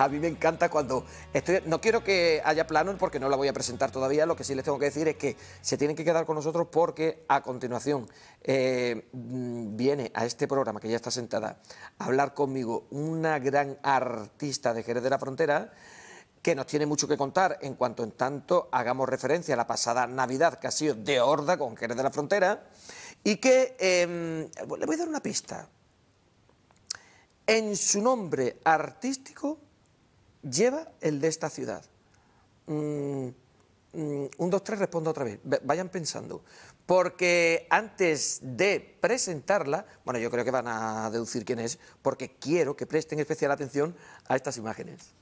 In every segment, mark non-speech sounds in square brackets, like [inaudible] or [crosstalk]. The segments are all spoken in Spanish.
A mí me encanta cuando No quiero que haya planos porque no la voy a presentar todavía. Lo que sí les tengo que decir es que se tienen que quedar con nosotros porque a continuación eh, mm, viene a este programa que ya está sentada a hablar conmigo una gran artista de Jerez de la Frontera que nos tiene mucho que contar en cuanto en tanto hagamos referencia a la pasada Navidad que ha sido de horda con Jerez de la Frontera y que em, le voy a dar una pista. En su nombre artístico lleva el de esta ciudad. Mm, mm, un, dos, tres, respondo otra vez. Vayan pensando. Porque antes de presentarla, bueno, yo creo que van a deducir quién es, porque quiero que presten especial atención a estas imágenes.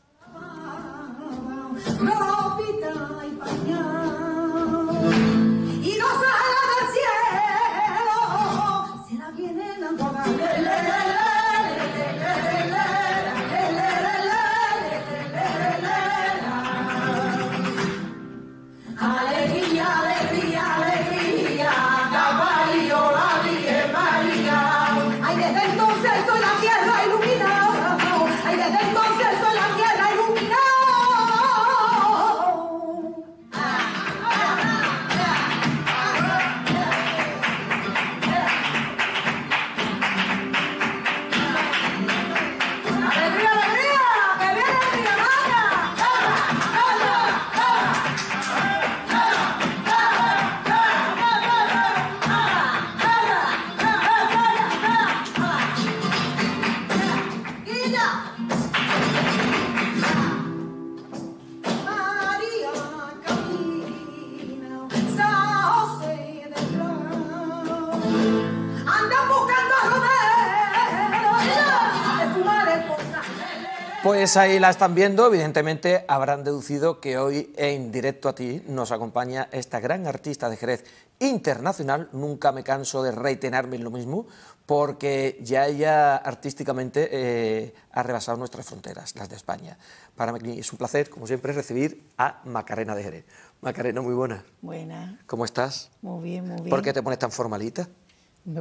ahí la están viendo, evidentemente habrán deducido que hoy en directo a ti nos acompaña esta gran artista de Jerez internacional. Nunca me canso de reitenarme en lo mismo, porque ya ella artísticamente eh, ha rebasado nuestras fronteras, las de España. Para mí es un placer, como siempre, recibir a Macarena de Jerez. Macarena, muy buena. Buena. ¿Cómo estás? Muy bien, muy bien. ¿Por qué te pones tan formalita?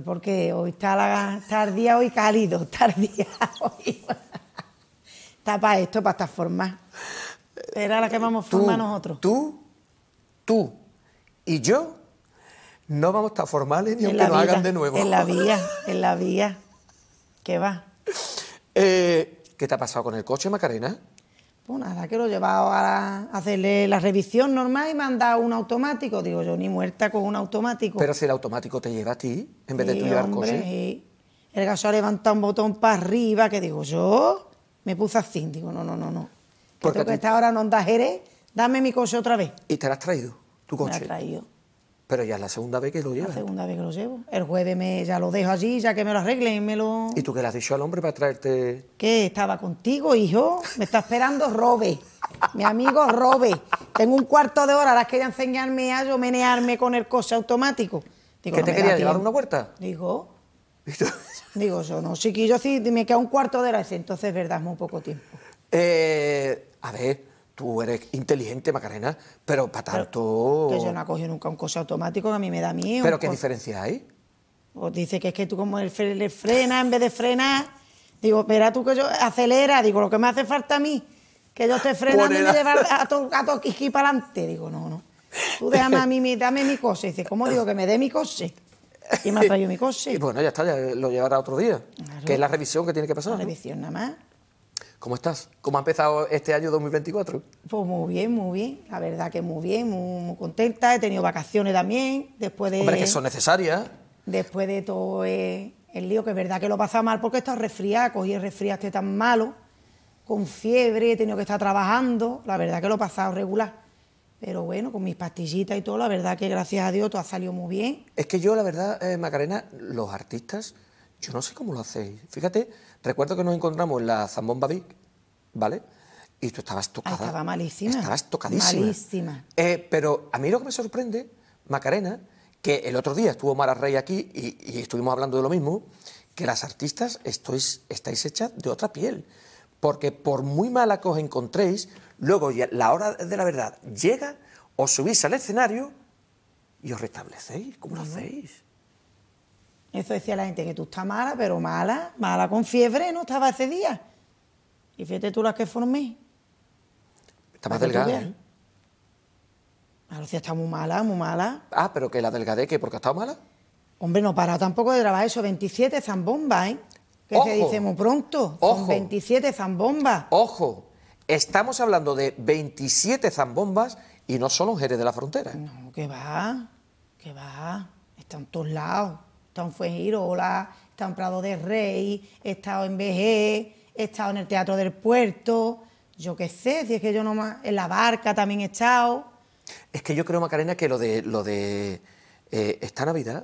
Porque hoy está, la, tardía, hoy cálido, tardía, [laughs] hoy para esto, para estar formada. Era la que vamos a formar nosotros. Tú, tú y yo no vamos a estar formales ni aunque lo hagan de nuevo. En la vía, en la vía. ¿Qué va? Eh, ¿Qué te ha pasado con el coche, Macarena? Pues nada, que lo he llevado a, hacerle la revisión normal y me han dado un automático. Digo, yo ni muerta con un automático. Pero si el automático te lleva a ti, en vez de tú llevar coche. Sí. El gaso ha levantado un botón para arriba, que digo, yo me puse así. Digo, no, no, no, no. Porque que esta hora no Jerez, dame mi coche otra vez. ¿Y te lo has traído, tu coche? Me lo he traído. Pero ya es la segunda vez que lo llevas. La segunda vez que lo llevo. El jueves me, ya lo dejo allí, ya que me lo arreglen. Me lo... ¿Y tú qué le has dicho al hombre para traerte...? Que estaba contigo, hijo. Me está esperando Robe, mi amigo Robe. Tengo un cuarto de hora, las quería enseñarme a yo menearme con el coche automático. ¿Qué te quería llevar una puerta? Digo... Digo yo, no, sí que yo sí me queda un cuarto de hora, entonces verdad, es muy poco tiempo. Eh, a ver, tú eres inteligente, Macarena, pero para tanto... que yo no he cogido nunca un coche automático, que a mí me da miedo. ¿Pero qué pues diferencia hay? Pues dice que es que tú como el le frena en vez de frenar, digo, verá tú que yo acelera, digo, lo que me hace falta a mí, que yo esté frenando y me a todo para adelante. Digo, no, no. Tú déjame a mí, dame mi coche. Dice, ¿cómo digo que me dé mi coche? Y me ha traído [laughs] mi coche. Y bueno, ya está, lo llevará otro día. Que es la revisión que tiene que pasar. La revisión nada más. ¿Cómo estás? ¿Cómo ha empezado este año 2024? Pues muy bien, muy bien. La verdad que muy bien, muy, contenta. He tenido vacaciones también. Después de. Hombre, que son necesarias. Después de todo eh, el lío, que es verdad que lo he pasado mal porque he estado y cogí el resfriado este tan malo, con fiebre, he tenido que estar trabajando. La verdad que lo he pasado regular pero bueno, con mis pastillitas y todo, la verdad que gracias a Dios todo ha salido muy bien. Es que yo, la verdad, eh, Macarena, los artistas, yo no sé cómo lo hacéis. Fíjate, recuerdo que nos encontramos en la Zambomba Vic, ¿vale? Y tú estabas tocada. Ah, estaba malísima. Estabas tocadísima. Malísima. Eh, pero a mí lo que me sorprende, Macarena, que el otro día estuvo Mara Rey aquí y, estuvimos hablando de lo mismo, que las artistas estáis hechas de otra piel. Porque por muy mala que os encontréis, Luego, la hora de la verdad llega, os subís al escenario y os restablecéis. ¿Cómo lo hacéis? Eso decía la gente, que tú estás mala, pero mala, mala con fiebre, ¿no? Estaba hace día. Y fíjate tú las que formé. Está más delgada, ¿eh? Lucía está muy mala, muy mala. Ah, pero que la delgadez, ¿qué? ¿Porque ha estado mala? Hombre, no para tampoco de grabar eso. 27 zambombas, ¿eh? Que te se dice muy pronto. Ojo. Son 27 zambombas. ¡Ojo! Estamos hablando de 27 zambombas y no solo en Jerez de la Frontera. No, que va, que va. Están todos lados. Están en Fuengirola, están Prado de Rey, he estado en BG, he estado en el Teatro del Puerto. Yo qué sé, si es que yo nomás. En la barca también he estado. Es que yo creo, Macarena, que lo de, lo de eh, esta Navidad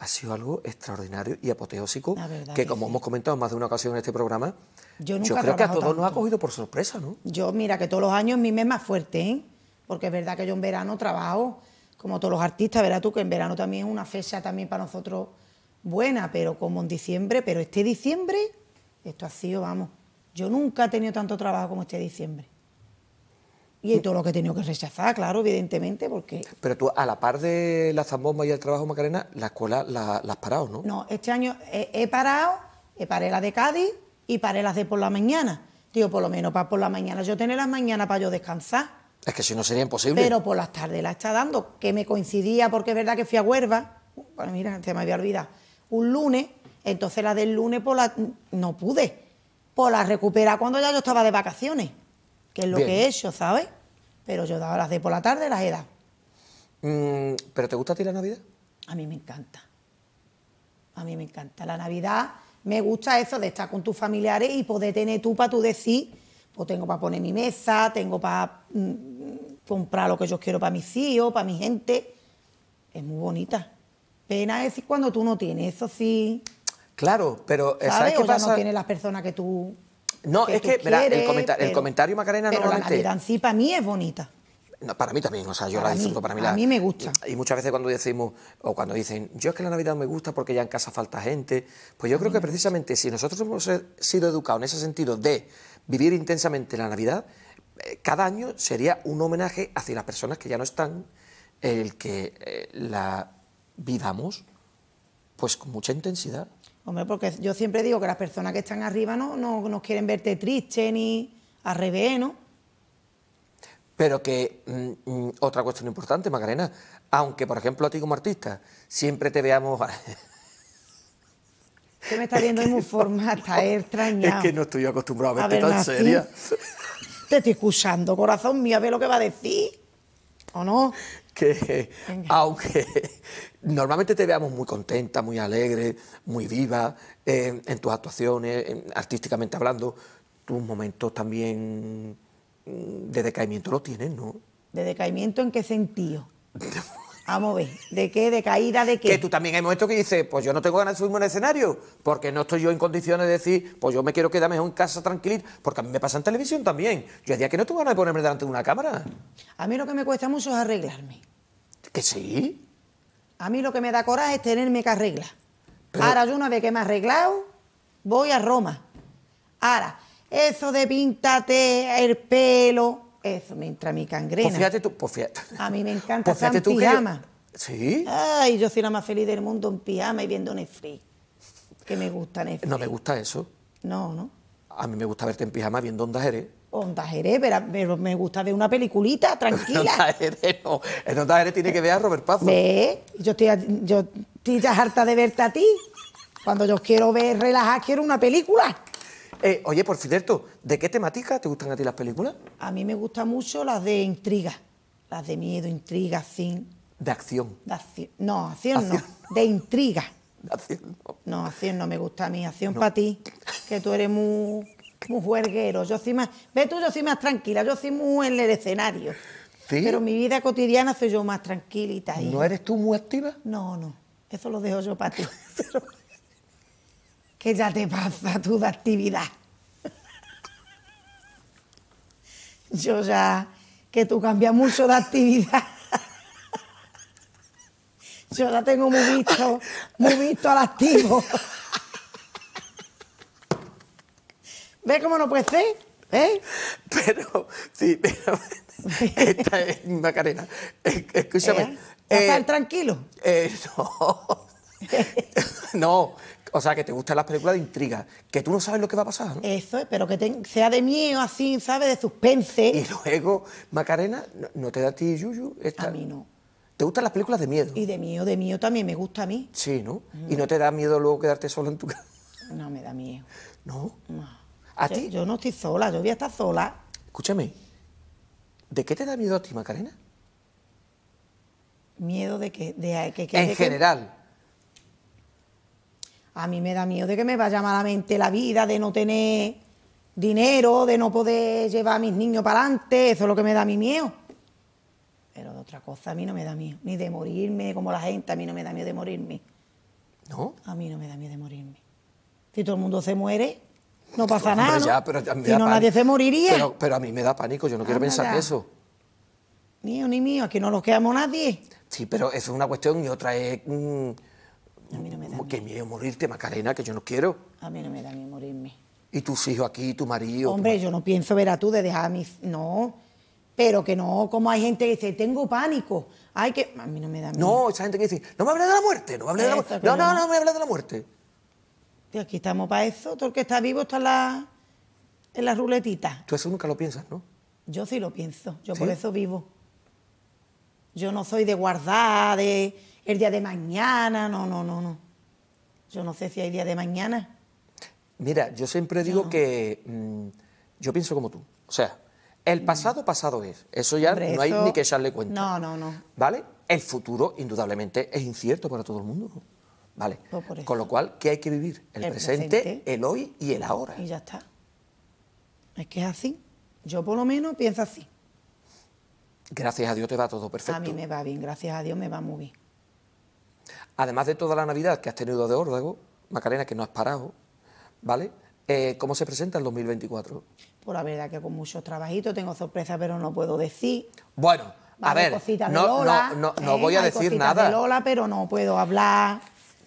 ha sido algo extraordinario y apoteósico, que, como hemos comentado más de una ocasión en este programa, yo, creo que a todos nos ha cogido por sorpresa, ¿no? Yo, mira, que todos los años mi mes más fuerte, ¿eh? porque es verdad que yo en verano trabajo, como todos los artistas, verás tú que en verano también es una fecha también para nosotros buena, pero como en diciembre, pero este diciembre, esto ha sido, vamos, yo nunca he tenido tanto trabajo como este diciembre. Y todo lo que he tenido que rechazar, claro, evidentemente, porque... Pero tú, a la par de la zambomba y el trabajo Macarena, la escuela la, has parado, ¿no? No, este año he, parado, he paré la de Cádiz y paré las de por la mañana. Tío, por lo menos para por la mañana. Yo tenía las mañanas para yo descansar. Es que si no sería imposible. Pero por las tardes la está dando, que me coincidía, porque es verdad que fui a Huerva. Bueno, mira, se me había olvidado. Un lunes, entonces la del lunes por la... no pude. Por la recupera cuando ya yo estaba de vacaciones que es lo que he hecho, ¿sabes? Pero yo daba las de por la tarde, las he dado. Mm, ¿Pero te gusta a ti la Navidad? A mí me encanta. A mí me encanta. La Navidad me gusta eso de estar con tus familiares y poder tener tú para tú decir, pues tengo para poner mi mesa, tengo para mm, comprar lo que yo quiero para mis tíos para mi gente. Es muy bonita. Pena decir cuando tú no tienes, eso sí. Claro, pero eh, ¿sabes? ¿sabes qué ya no tienes las personas que tú no, es que, el, comentario Macarena pero no la para mí es bonita. para mí también, o sea, yo la disfruto, para mí A mí me gusta. Y muchas veces cuando decimos, o cuando dicen, yo es que la Navidad me gusta porque ya en casa falta gente, pues yo creo que precisamente si nosotros hemos eh, sido educados en ese sentido de vivir intensamente la Navidad, eh, cada año sería un homenaje hacia las personas que ya no están, el que eh, la vivamos pues con mucha intensidad. Hombre, porque yo siempre digo que las personas que están arriba no, nos quieren verte triste ni al ¿no? Pero que mm, mm, otra cuestión importante, Macarena, aunque por ejemplo a ti como artista siempre te veamos... que me está viendo [laughs] en un formato, Es que no estoy acostumbrado a verte tan seria. Te estoy escuchando, corazón mío, a ver lo que va a decir. ¿O no? Que aunque normalmente te veamos muy contenta, muy alegre, muy viva eh, en tus actuaciones, artísticamente hablando. Tus momentos también mm, de decaimiento los tienes, ¿no? ¿De decaimiento en qué sentido? Vamos a ver, ¿de qué? ¿De caída? ¿De qué? Que tú también hay momentos que dices, pues yo no tengo ganas de subirme al escenario, porque no estoy yo en condiciones de decir, pues yo me quiero quedarme mejor en casa tranquilito, porque a mí me pasa en televisión también. Yo es día que no tengo ganas de ponerme delante de una cámara. A mí lo que me cuesta mucho es arreglarme. ¿Que sí? A mí lo que me da coraje es tenerme que arreglar. Ahora, yo una vez que me he arreglado, voy a Roma. Ahora, eso de píntate el pelo, eso me mi cangrena. Pues fíjate tú, pues fíjate. A mí me encanta pues estar en pijama. Sí. Ay, yo soy la más feliz del mundo en pijama y viendo Netflix. Que me gusta Netflix. No me gusta eso. No, no. A mí me gusta verte en pijama viendo ondas eres. Onda Jerez, pero me gusta ver una peliculita, [laughs] tranquila. Onda Jerez, Onda tiene que ver a Robert Pazo. Ve, yo estoy, yo harta de verte a ti. Cuando yo quiero ver, relajar, quiero una película. Eh, oye, por cierto, ¿de qué temática te gustan a ti las películas? A mí me gustan mucho las de intriga, las de miedo, intriga, sin... De acción. No, acción, no, de intriga. De acción no. acción no me gusta a mí, acción para ti, que tú eres muy muy yo soy más, ve tú, yo soy más tranquila, yo soy muy en el escenario. Pero mi vida cotidiana soy yo más tranquilita. ¿No eres tú muy activa? No, no, eso lo dejo yo para ti. [laughs] que ya te pasa tú de actividad. [laughs] yo ya, que tú cambias mucho de actividad. [laughs] yo la tengo muy visto, muy visto al activo. ¿Ves cómo no puede ser? ¿Eh? [laughs] Pero, sí, pero. [laughs] Esta es Macarena. Escúchame. ¿Vas ¿Eh? eh, tranquilo? Eh, no. [laughs] no. O sea, que te gustan las películas de intriga, que tú no sabes lo que va a pasar. Eso pero que sea de miedo, así, ¿sabes? De suspense. Y luego, Macarena, ¿no, te da a ti yuyu? Esta... A mí no. ¿Te gustan las películas de miedo? Y de miedo, de miedo también me gusta a mí. Sí, ¿no? ¿Y mm. no te da miedo luego quedarte solo en tu casa? No me da miedo. ¿No? no a yo, no estoy sola, yo voy a estar sola. Escúchame, ¿de qué te da miedo a ti, Macarena? ¿Miedo de que De, en general. A mí me da miedo de que me vaya malamente la vida, de no tener dinero, de no poder llevar a mis niños para adelante, eso es lo que me da mi miedo. Pero de otra cosa a mí no me da miedo, ni de morirme como la gente, a mí no me da miedo de morirme. ¿No? A mí no me da miedo de morirme. Si todo el mundo se muere, no pasa nada. si no, nadie se moriría. Pero, a mí me da pánico, yo no quiero ah, pensar eso. Mío ni mío, aquí no nos quedamos nadie. Sí, pero eso es una cuestión y otra es. Mm, a mí no me da miedo. Que miedo morirte, Macarena, que yo no quiero. A mí no me da miedo morirme. ¿Y tus hijos aquí, tu marido? Hombre, yo no pienso ver a tú de dejar a mis. No. Pero que no, como hay gente que dice, tengo pánico. Ay, que. A mí no me da miedo. No, esa gente que dice, no me hables de la muerte, no me hables de la muerte. no, no, no me hables de la muerte aquí estamos para eso, todo el que está vivo está en la, en la ruletita. Tú eso nunca lo piensas, ¿no? Yo sí lo pienso, yo por eso vivo. Yo no soy de guardar, de el día de mañana, no, no, no, no. Yo no sé si hay día de mañana. Mira, yo siempre digo que mm, yo pienso como tú. O sea, el mm. pasado, pasado es. Eso ya no hay ni que echarle cuenta. No, no, no. ¿Vale? El futuro, indudablemente, es incierto para todo el mundo. Con lo cual, ¿qué hay que vivir? El, presente, el hoy y el ahora. Y ya está. Es que es así. Yo por lo menos pienso así. Gracias a Dios te va todo perfecto. A mí me va bien, gracias a Dios me va muy bien. Además de toda la Navidad que has tenido de órdago, Macarena, que no has parado, ¿vale? Eh, ¿Cómo se presenta el 2024? Pues la verdad que con muchos trabajitos, tengo sorpresas, pero no puedo decir. Bueno, a ver, no, no, no, ¿eh? voy a decir nada. Lola, pero no puedo hablar.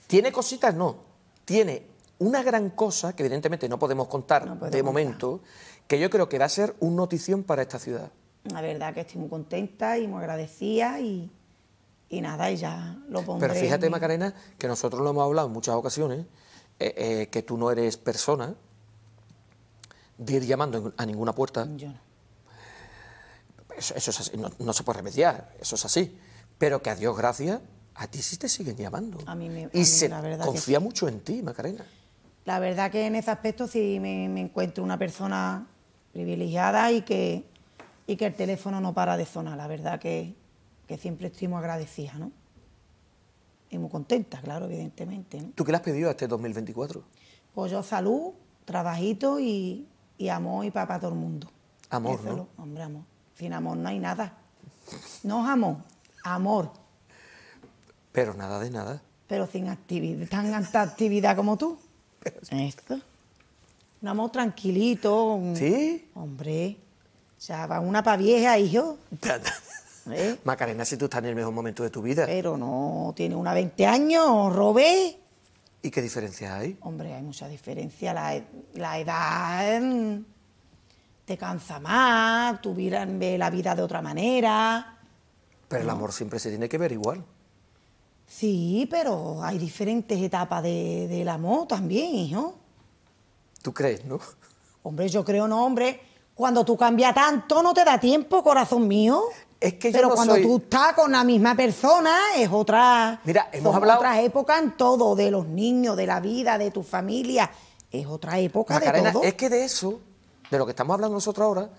Tiene cositas, no. Tiene una gran cosa que evidentemente no podemos contar de momento, que yo creo que va a ser un notición para esta ciudad. La verdad que estoy muy contenta y muy agradecida y, nada, y ya lo pondré. Pero fíjate, Macarena, que nosotros lo hemos hablado en muchas ocasiones, eh, eh, que tú no eres persona de ir llamando a ninguna puerta. Yo no. Eso, es así. no, se puede remediar, eso es así. Pero que a Dios gracias a ti sí te siguen llamando. A mí me, confía mucho en ti, Macarena. La verdad que en ese aspecto sí me, encuentro una persona privilegiada y que, y que el teléfono no para de zona. La verdad que, siempre estoy muy agradecida, ¿no? Y muy contenta, claro, evidentemente. ¿Tú qué le has pedido a este 2024? Pues yo salud, trabajito y, y amor y papá todo el mundo. Amor, ¿no? hombre, amor. Sin amor no hay nada. No es amor, amor. Pero nada de nada. Pero sin actividad, tan alta actividad como tú. Esto. Un amor tranquilito. ¿Sí? Hombre. O sea, va una pa' vieja, hijo. [laughs] ¿Eh? Macarena, si tú estás en el mejor momento de tu vida. Pero no, tiene una 20 años, Robé. ¿Y qué diferencia hay? Hombre, hay mucha diferencia. La, e, edad mm, te cansa más, tú ve la vida de otra manera. Pero el amor siempre se tiene que ver igual. Sí, pero hay diferentes etapas de, del amor también, hijo. ¿Tú crees, no? Hombre, yo creo no, hombre. Cuando tú cambias tanto, no te da tiempo, corazón mío. Es que Pero cuando tú estás con la misma persona, es otra. Mira, hemos hablado. en todo, de los niños, de la vida, de tu familia. Es otra época de todo. Es que de eso, de lo que estamos hablando nosotros ahora,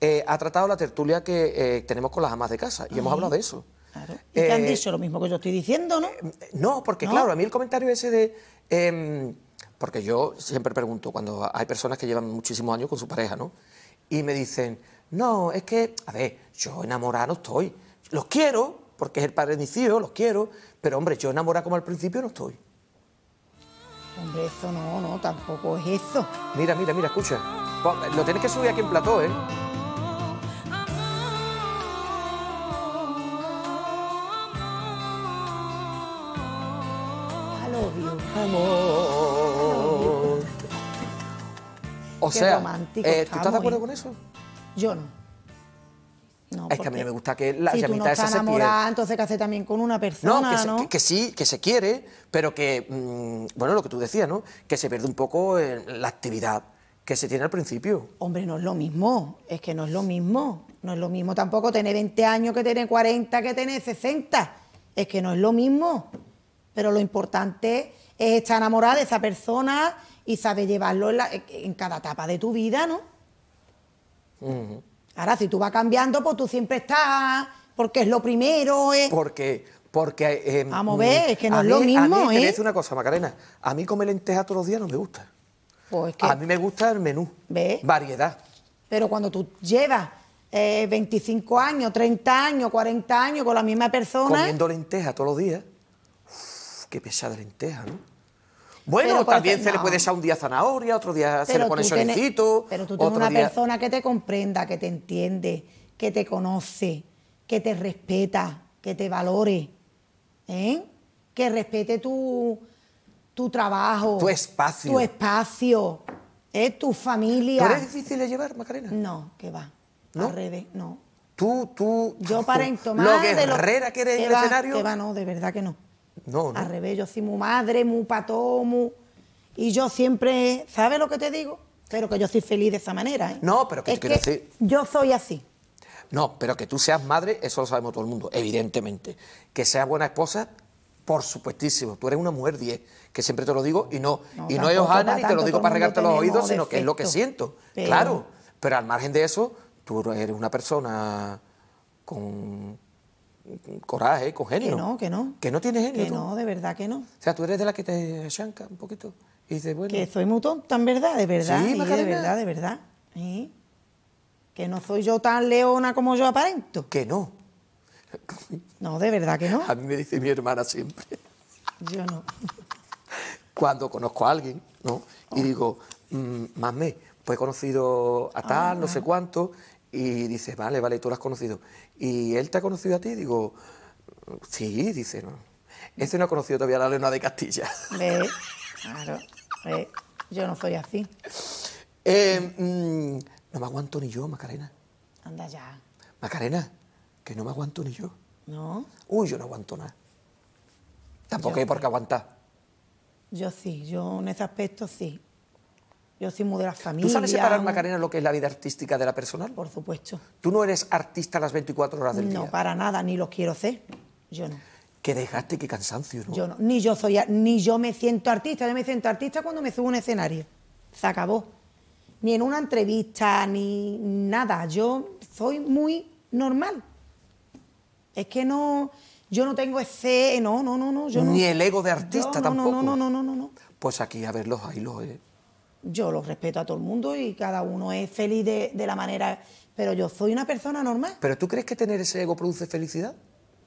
eh, ha tratado la tertulia que eh, tenemos con las amas de casa. Y hemos hablado de eso. Claro. ¿Y te han eh, dicho lo mismo que yo estoy diciendo, no? Eh, no, porque claro, a mí el comentario ese de... Em, porque yo siempre pregunto cuando hay personas que llevan muchísimos años con su pareja, ¿no? Y me dicen, no, es que, a ver, yo enamorada no estoy. Los quiero, porque es el padre de mis los quiero, pero hombre, yo enamorada como al principio no estoy. Hombre, eso no, no, tampoco es eso. Mira, mira, mira, escucha. Lo tienes que subir aquí en plató, ¿eh? amor. O sea, romántico eh, ¿tú estás de acuerdo con eso? Yo no. es que a mí no me gusta que la mitad llamita esa se pierda. entonces que hace también con una persona, ¿no? Que, que sí, que se quiere, pero que, mm, bueno, lo que tú decías, ¿no? Que se pierde un poco eh, la actividad que se tiene al principio. Hombre, no es lo mismo, es que no es lo mismo. No es lo mismo tampoco tener 20 años que tener 40, que tener 60. Es que no es lo mismo. Pero lo importante está enamorada de esa persona y sabe llevarlo en, cada etapa de tu vida, ¿no? Ahora, si tú vas cambiando, pues tú siempre estás, porque es lo primero. ¿eh? Porque, porque... Eh, Vamos a ver, mm, es que no es lo mismo, a ¿eh? Te una cosa, Macarena, a mí comer lenteja todos los días no me gusta. Pues que... A mí me gusta el menú, ¿Ves? variedad. Pero cuando tú llevas 25 eh, años, 30 años, 40 años con la misma persona... Comiendo lentejas todos los días qué pesada lenteja, ¿no? Bueno, también se le puede echar un día zanahoria, otro día se le pone solecito. Pero tú tienes una persona que te comprenda, que te entiende, que te conoce, que te respeta, que te valore, ¿eh? que respete tu, trabajo, tu espacio, tu espacio, ¿eh? tu familia. ¿Tú eres difícil de llevar, Macarena? No, que va. ¿No? Al no. Tú, tú. Yo [laughs] para entomar. Lo guerrera de lo... que eres en el escenario. Que va, no, de verdad que no. No, no. Al revés, yo soy muy madre, muy pató, muy... Y yo siempre, ¿sabes lo que te digo? Pero que yo soy feliz de esa manera. ¿eh? No, pero que es quiero que decir. Yo soy así. No, pero que tú seas madre, eso lo sabemos todo el mundo, evidentemente. Que seas buena esposa, por supuestísimo. Tú eres una mujer 10, que siempre te lo digo, y no, y no es Ojana, te lo digo para regarte los oídos, sino que es lo que siento. Claro. Pero al margen de eso, tú eres una persona con coraje, con genio. Que no, que no. Que no tiene genio. Que no, de verdad que no. O sea, tú eres de la que te chanca un poquito. Y dices, bueno. Que soy muy tonta, en verdad, de verdad. Sí, de verdad, de verdad. Que no soy yo tan leona como yo aparento. Que no. No, de verdad que no. A mí me dice mi hermana siempre. Yo no. Cuando conozco a alguien, ¿no? Y oh. digo, mmm, pues he conocido a tal, no ah. sé cuánto, y dice, vale, vale, tú lo has conocido. ¿Y él te ha conocido a ti? Digo, sí, dice, no. Ese no ha conocido todavía la Leona de Castilla. ¿Ve? Claro, ¿Ve? yo no soy así. Em, mm, no me aguanto ni yo, Macarena. Anda ya. Macarena, que no me aguanto ni yo. ¿No? Uy, yo no aguanto nada. Tampoco hay por qué aguantar. Yo sí, yo en ese aspecto sí. Yo soy muy de la familia. ¿Tú sabes separar, Macarena, lo que es la vida artística de la personal? Por supuesto. ¿Tú no eres artista las 24 horas del día? No, para nada, ni lo quiero ser. Yo no. Qué dejaste? qué cansancio, ¿no? Yo no. Ni yo, soy, ni yo me siento artista. Yo me siento artista cuando me subo a un escenario. Se acabó. Ni en una entrevista, ni nada. Yo soy muy normal. Es que no yo no tengo ese, no, no, no, no. Ni el ego de artista tampoco. No, no, no, no, no, Pues aquí, a verlos, ahí los yo los respeto a todo el mundo y cada uno es feliz de, la manera. Pero yo soy una persona normal. ¿Pero tú crees que tener ese ego produce felicidad?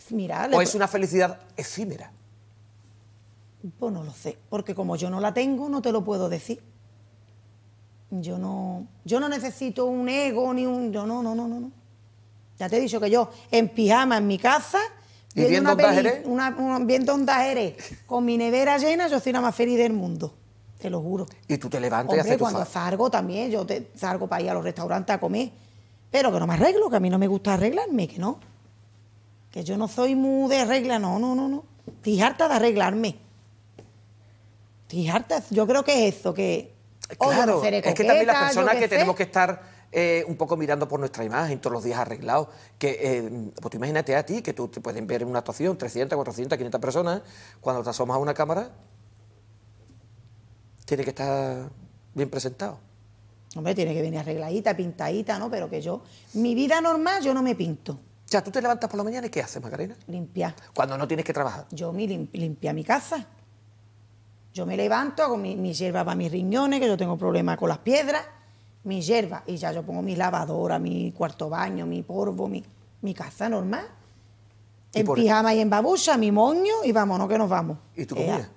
Mira, ¿O es una felicidad efímera? Pues no lo sé, porque como yo no la tengo, no te lo puedo decir. Yo no, yo no necesito un ego ni un. no, no, no, no, no. Ya te he dicho que yo en pijama en mi casa. ¿Y viendo, un una, una, con mi nevera llena, yo soy la más feliz del mundo. Te lo juro. Y tú te levantas y haces cuando salgo también, yo salgo para ir a los restaurantes a comer. Pero que no me arreglo, que a mí no me gusta arreglarme, que no. Que yo no soy muy de regla, no, no, no, no. Estoy harta de arreglarme. Estoy harta, yo creo que es eso, que... Claro, es que también las personas que, tenemos que estar... Eh, un poco mirando por nuestra imagen, todos los días arreglados. Que, eh, pues tú imagínate a ti, que tú te pueden ver en una actuación 300, 400, 500 personas, cuando te asomas a una cámara, tiene que estar bien presentado. Hombre, tiene que venir arregladita, pintadita, ¿no? Pero que yo, mi vida normal, yo no me pinto. O sea, tú te levantas por la mañana y ¿qué haces, Macarena? Limpiar. Cuando no tienes que trabajar. Yo me limpia mi casa. Yo me levanto, hago mi, hierba para mis riñones, que yo tengo problemas con las piedras, mi hierba, y ya yo pongo mi lavadora, mi cuarto baño, mi polvo, mi, mi casa normal. En pijama y en babusa, mi moño, y vámonos que nos vamos. ¿Y tú comida?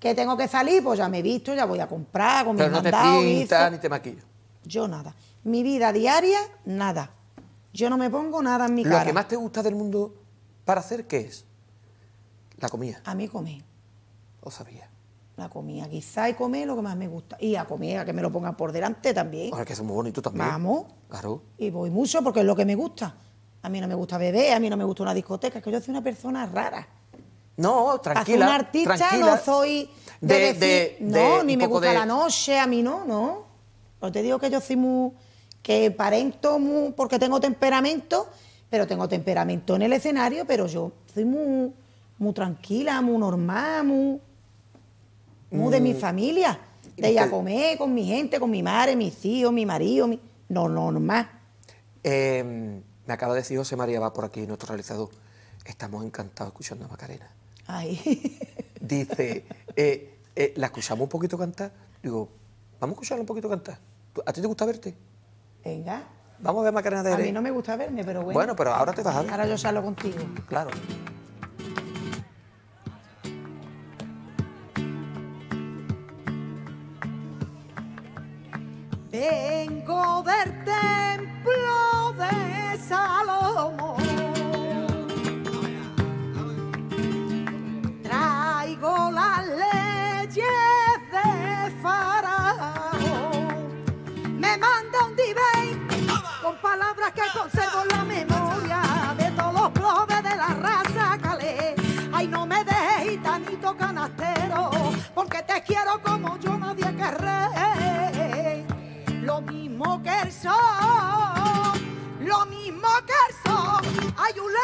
que tengo que salir, pues ya me he visto, ya voy a comprar, con Pero mis no ni Yo nada. Mi vida diaria, nada. Yo no me pongo nada en mi cara. ¿Lo que más te gusta del mundo para hacer qué es? La comida. A mí comer. o sabía. La comida, quizá y comer lo que más me gusta. Y a comer, a que me lo pongan por delante también. Ahora que es muy bonito también. Vamos. Claro. Y voy mucho porque es lo que me gusta. A mí no me gusta beber, a mí no me gusta una discoteca, es que yo soy una persona rara. No, tranquila. un artista no soy de, decir, no, ni me gusta la noche, a mí no, no. No pues te digo que yo soy muy que parento muy, porque tengo temperamento, pero tengo temperamento en el escenario, pero yo soy muy muy tranquila, muy normal, muy, muy de mi mm. familia, de ir a comer con mi gente, con mi madre, mis tío mi marido, mi... no, no, normal. Em, me acaba de decir José María va por aquí, nuestro realizador. Estamos encantados escuchando a Macarena. Ay. Dice, eh, eh, la escuchamos un poquito cantar. Digo, vamos a escucharla un poquito cantar. ¿A ti te gusta verte? Venga. Vamos a ver Macarena de A mí no me gusta verme, pero bueno. Bueno, pero ahora te vas a ver. Ahora yo salgo contigo. Claro. Vengo a verte. la memoria de todos los de la raza calé. Ay, no me dejes gitanito canastero, porque te quiero como yo nadie querré. Lo mismo que el sol, lo mismo que el sol, ayule.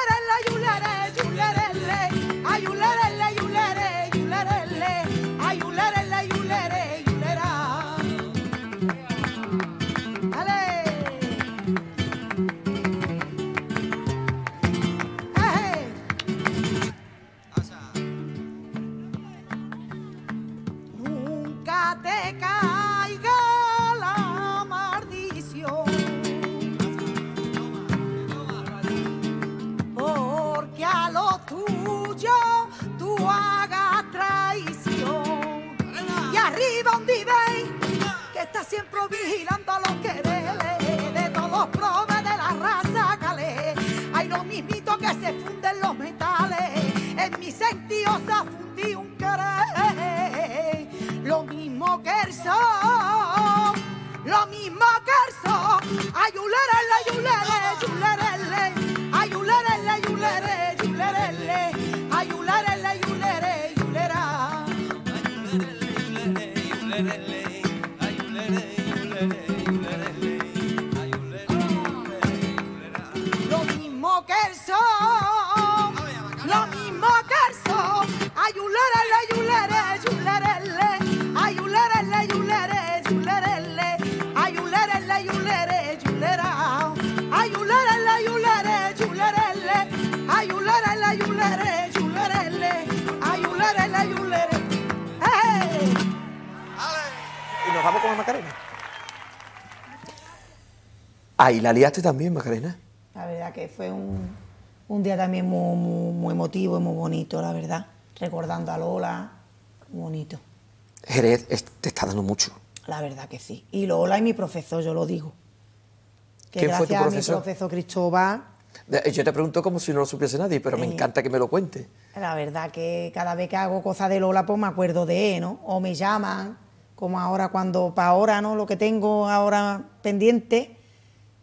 here. Ah, ¿y la liaste también, Macarena. La verdad que fue un, día también muy, emotivo y muy bonito, la verdad. Recordando a Lola, bonito. Jerez te está dando mucho. La verdad que sí. Y Lola y mi profesor, yo lo digo. Que ¿Quién gracias fue tu profesor? a mi profesor Cristóbal. Yo te pregunto como si no lo supiese nadie, pero me encanta que me lo cuente. La verdad que cada vez que hago cosas de Lola, pues me acuerdo de él, ¿no? O me llaman, como ahora cuando, para ahora, ¿no? Lo que tengo ahora pendiente,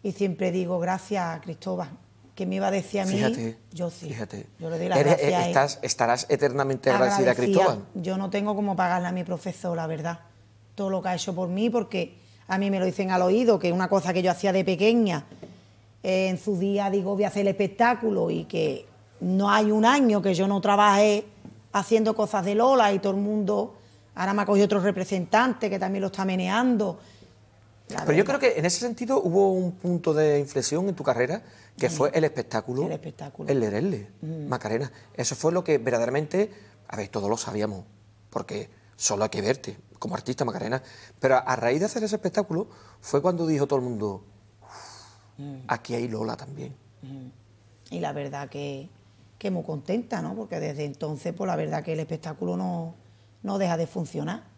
y siempre digo gracias a Cristóbal, que me iba a decir a mí, fíjate, yo sí. Fíjate. Yo le doy la estarás eternamente agradecida a Cristóbal. Yo no tengo como pagarle a mi profesor, la verdad, todo lo que ha hecho por mí, porque a mí me lo dicen al oído, que una cosa que yo hacía de pequeña. Eh, en su día digo, voy a hacer el espectáculo y que no hay un año que yo no trabajé haciendo cosas de Lola y todo el mundo, ahora me ha cogido otro representante que también lo está meneando pero yo creo que en ese sentido hubo un punto de inflexión en tu carrera que fue el espectáculo. El espectáculo. El mm. Macarena. Eso fue lo que verdaderamente, a ver, todos lo sabíamos, porque solo hay que verte como artista Macarena. Pero a, raíz de hacer ese espectáculo fue cuando dijo todo el mundo, mm. aquí hay Lola también. Mm. Y la verdad que, que muy contenta, ¿no? Porque desde entonces, pues la verdad que el espectáculo no deja de funcionar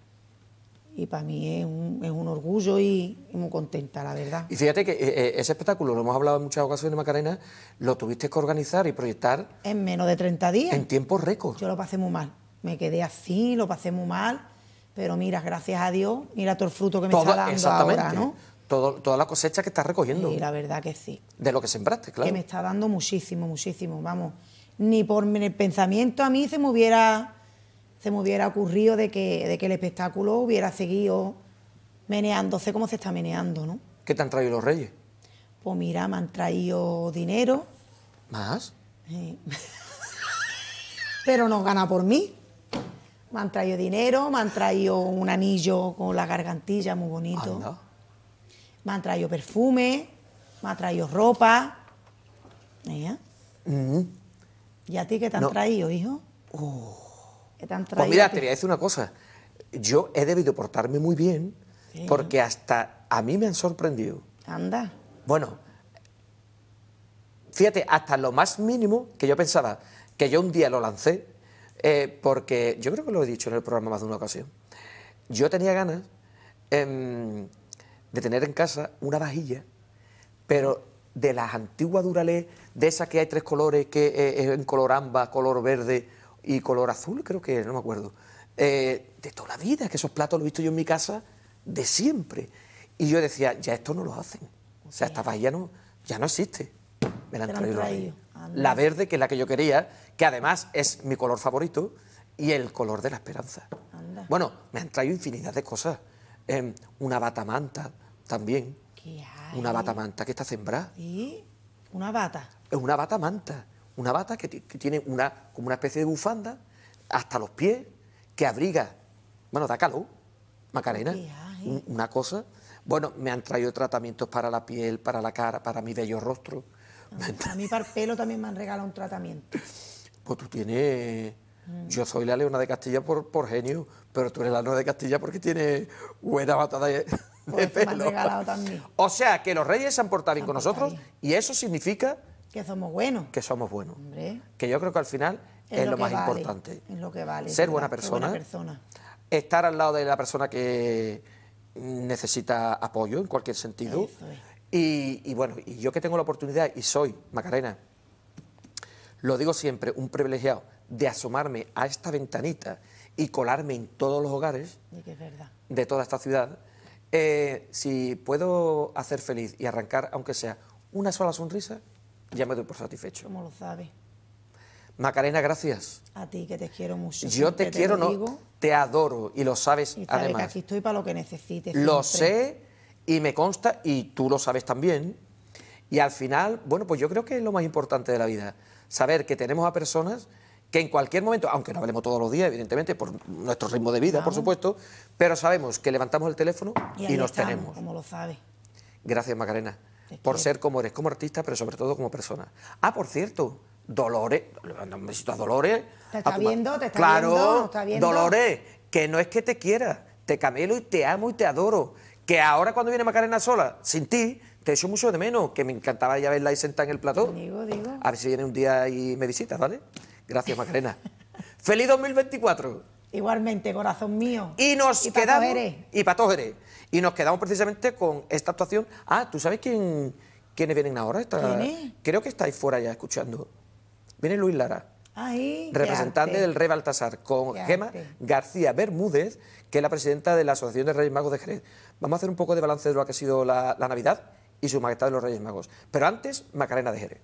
y para mí es un, orgullo y, muy contenta, la verdad. Y fíjate que eh, eh, ese espectáculo, lo hemos hablado en muchas ocasiones, Macarena, lo tuviste que organizar y proyectar... En menos de 30 días. En tiempo récord. Yo lo pasé muy mal, me quedé así, lo pasé muy mal, pero mira, gracias a Dios, mira todo el fruto que me está dando ahora, ¿no? Todo, toda la cosecha que estás recogiendo. Sí, la verdad que sí. De lo que sembraste, claro. Que me está dando muchísimo, muchísimo, vamos. Ni por el pensamiento a mí se me hubiera se me hubiera ocurrido de que, de que el espectáculo hubiera seguido meneándose como se está meneando, ¿no? ¿Qué te han traído los reyes? Pues mira, me han traído dinero. ¿Más? Pero no gana por mí. Me han traído dinero, me han traído un anillo con la gargantilla muy bonito. Me han traído perfume, me han traído ropa. ¿Eh? Mm. ¿Y a ti qué te han traído, hijo? Oh. Pues mira, te voy a decir una cosa. Yo he debido portarme muy bien porque hasta a mí me han sorprendido. Anda. Bueno, fíjate, hasta lo más mínimo que yo pensaba, que yo un día lo lancé, eh, porque yo creo que lo he dicho en el programa más de una ocasión. Yo tenía ganas em, de tener en casa una vajilla, pero de las antiguas duralé, de esas que hay tres colores, que eh, es en color amba, color verde y color azul, creo que, no me acuerdo. Eh, de toda la vida, que esos platos los he visto yo en mi casa de siempre. Y yo decía, ya esto no lo hacen. O sea, esta vajilla ya no existe. Me la han traído. ahí. La verde, que es la que yo quería, que además es mi color favorito, y el color de la esperanza. Bueno, me han traído infinidad de cosas. Eh, una batamanta también. ¿Qué hay? Una batamanta que está sembrada. ¿Y? ¿Una bata? Es una batamanta una bata que, tiene una, como una especie de bufanda hasta los pies, que abriga, bueno, da calor, Macarena, una cosa. Bueno, me han traído tratamientos para la piel, para la cara, para mi bello rostro. Ah, a mí para el pelo también me han regalado un tratamiento. Pues tú tienes... Yo mm. soy la Leona de Castilla por, genio, pero tú eres la Leona de Castilla porque tienes buena bata de, pues regalado también. O sea, que los reyes se han portado bien con nosotros y eso significa que somos buenos. Que somos buenos. Que yo creo que al final es, lo, más importante. Es lo que vale. Ser buena persona, persona. Estar al lado de la persona que necesita apoyo en cualquier sentido. Y, bueno, y yo que tengo la oportunidad y soy, Macarena, lo digo siempre, un privilegiado de asomarme a esta ventanita y colarme en todos los hogares de toda esta ciudad, eh, si puedo hacer feliz y arrancar, aunque sea una sola sonrisa, ya me doy por satisfecho. Como lo sabes. Macarena, gracias. A ti, que te quiero mucho. Yo te, quiero, no, te adoro y lo sabes y además. aquí estoy para lo que necesites. Lo sé y me consta y tú lo sabes también. Y al final, bueno, pues yo creo que es lo más importante de la vida, saber que tenemos a personas que en cualquier momento, aunque no hablemos todos los días, evidentemente, por nuestro ritmo de vida, por supuesto, pero sabemos que levantamos el teléfono y, nos tenemos. Como lo sabes. Gracias, Macarena por ser como eres, como artista, pero sobre todo como persona. Ah, por cierto, Dolores, no a Dolores. Te ah, está viendo, te está claro, viendo. Claro, Dolores, que no es que te quiera, te camelo y te amo y te adoro. Que ahora cuando viene Macarena sola, sin ti, te echo mucho de menos, que me encantaba ya verla y sentada en el plató. Digo, digo. A ver si viene un día y me visitas, ¿vale? Gracias, Macarena. [laughs] ¡Feliz 2024! Igualmente, corazón mío. Y nos quedamos. Y Y nos quedamos precisamente con esta actuación. Ah, ¿tú sabes quién, quiénes vienen ahora? Esta, Creo que estáis fuera ya escuchando. Viene Luis Lara. representante del Rey Baltasar, con Gema García Bermúdez, que es la presidenta de la Asociación de Reyes Magos de Jerez. Vamos a hacer un poco de balance de lo que ha sido la, la Navidad y su majestad de los Reyes Magos. Pero antes, Macarena de Jerez.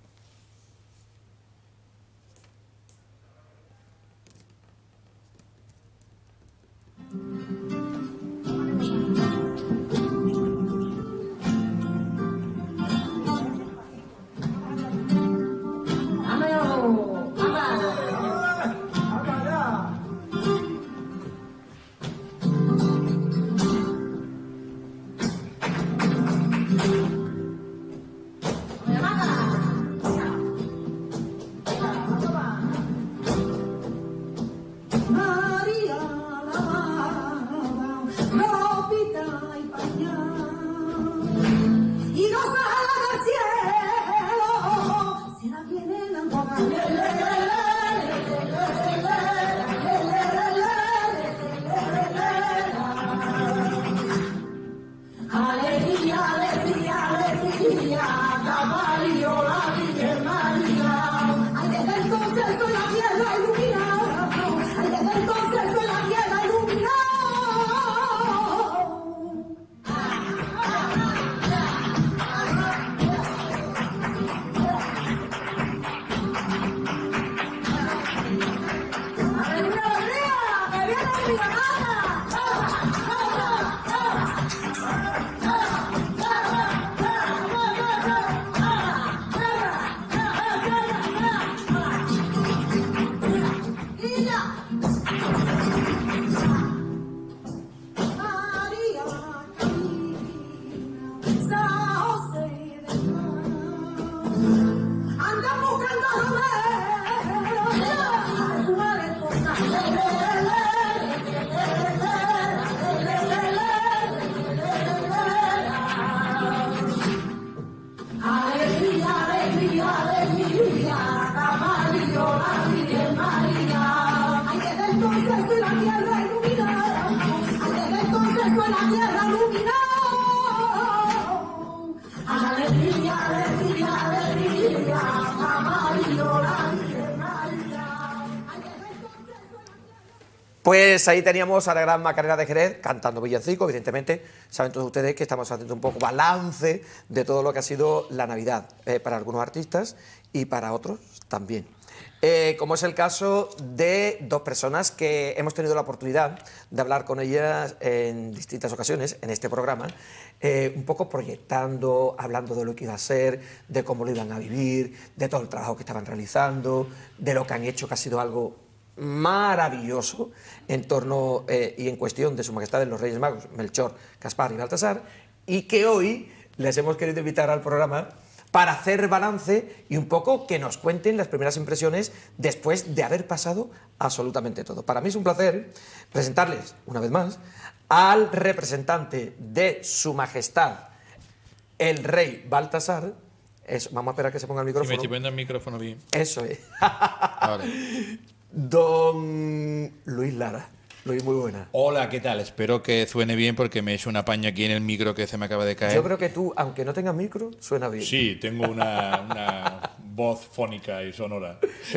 ahí teníamos a la gran Macarena de Jerez cantando villancico, evidentemente saben todos ustedes que estamos haciendo un poco balance de todo lo que ha sido la Navidad eh, para algunos artistas y para otros también. Eh, como es el caso de dos personas que hemos tenido la oportunidad de hablar con ellas en distintas ocasiones en este programa, eh, un poco proyectando, hablando de lo que iba a ser, de cómo lo iban a vivir, de todo el trabajo que estaban realizando, de lo que han hecho, que ha sido algo maravilloso en torno eh, y en cuestión de su majestad de los Reyes Magos, Melchor, Caspar y Baltasar, y que hoy les hemos querido invitar al programa para hacer balance y un poco que nos cuenten las primeras impresiones después de haber pasado absolutamente todo. Para mí es un placer presentarles, una vez más, al representante de Su Majestad, el Rey Baltasar. vamos a esperar que se ponga el micrófono. me estoy el micrófono bien. Eso es. [laughs] Don Luis Lara. Luis, muy buena. Hola, ¿qué tal? Espero que suene bien porque me he hecho una paña aquí en el micro que se me acaba de caer. Yo creo que tú, aunque no tengas micro, suena bien. Sí, tengo una, voz fónica y sonora. [laughs]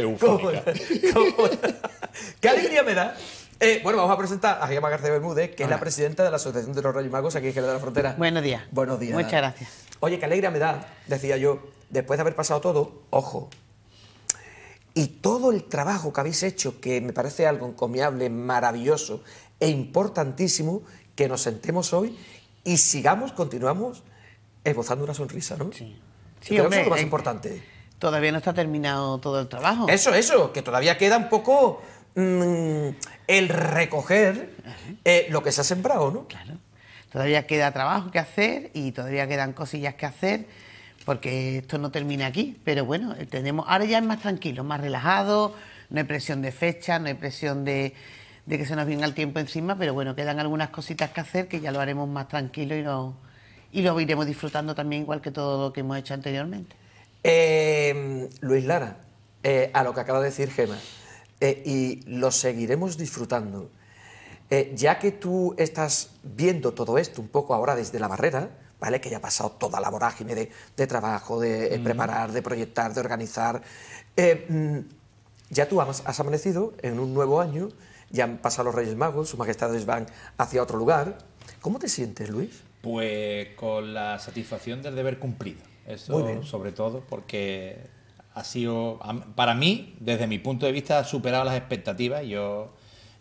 ¿Qué alegría me da? Eh, bueno, vamos a presentar a Gemma García Bermúdez, que es la presidenta de la Asociación de los Reyes Magos aquí en de la Frontera. Buenos días. Buenos días. Muchas gracias. Oye, qué alegría me da, decía yo, después de haber pasado todo, ojo, y todo el trabajo que habéis hecho, que me parece algo encomiable, maravilloso e importantísimo, que nos sentemos hoy y sigamos, continuamos esbozando una sonrisa, ¿no? Sí. sí es lo más eh, importante. Todavía no está terminado todo el trabajo. Eso, eso, que todavía queda un poco mm, el recoger eh, lo que se ha sembrado, ¿no? Claro. Todavía queda trabajo que hacer y todavía quedan cosillas que hacer porque esto no termina aquí, pero bueno, eh, tenemos, ahora ya es más tranquilo, más relajado, no hay presión de fecha, no hay presión de, que se nos venga el tiempo encima, pero bueno, quedan algunas cositas que hacer que ya lo haremos más tranquilo y, lo y lo iremos disfrutando también igual que todo lo que hemos hecho anteriormente. Em, Luis Lara, eh, a lo que acaba de decir Gemma... Eh, y lo seguiremos disfrutando. ya que tú estás viendo todo esto un poco ahora desde la barrera, que ya ha pasado toda la vorágine de, trabajo, de eh, mm. preparar, de proyectar, de organizar. Eh, mm, ya tú has, amanecido en un nuevo año, ya han pasado los Reyes Magos, sus majestades van hacia otro lugar. ¿Cómo te sientes, Luis? Pues con la satisfacción del deber cumplido. Eso, sobre todo, porque ha sido, para mí, desde mi punto de vista, ha superado las expectativas. Yo,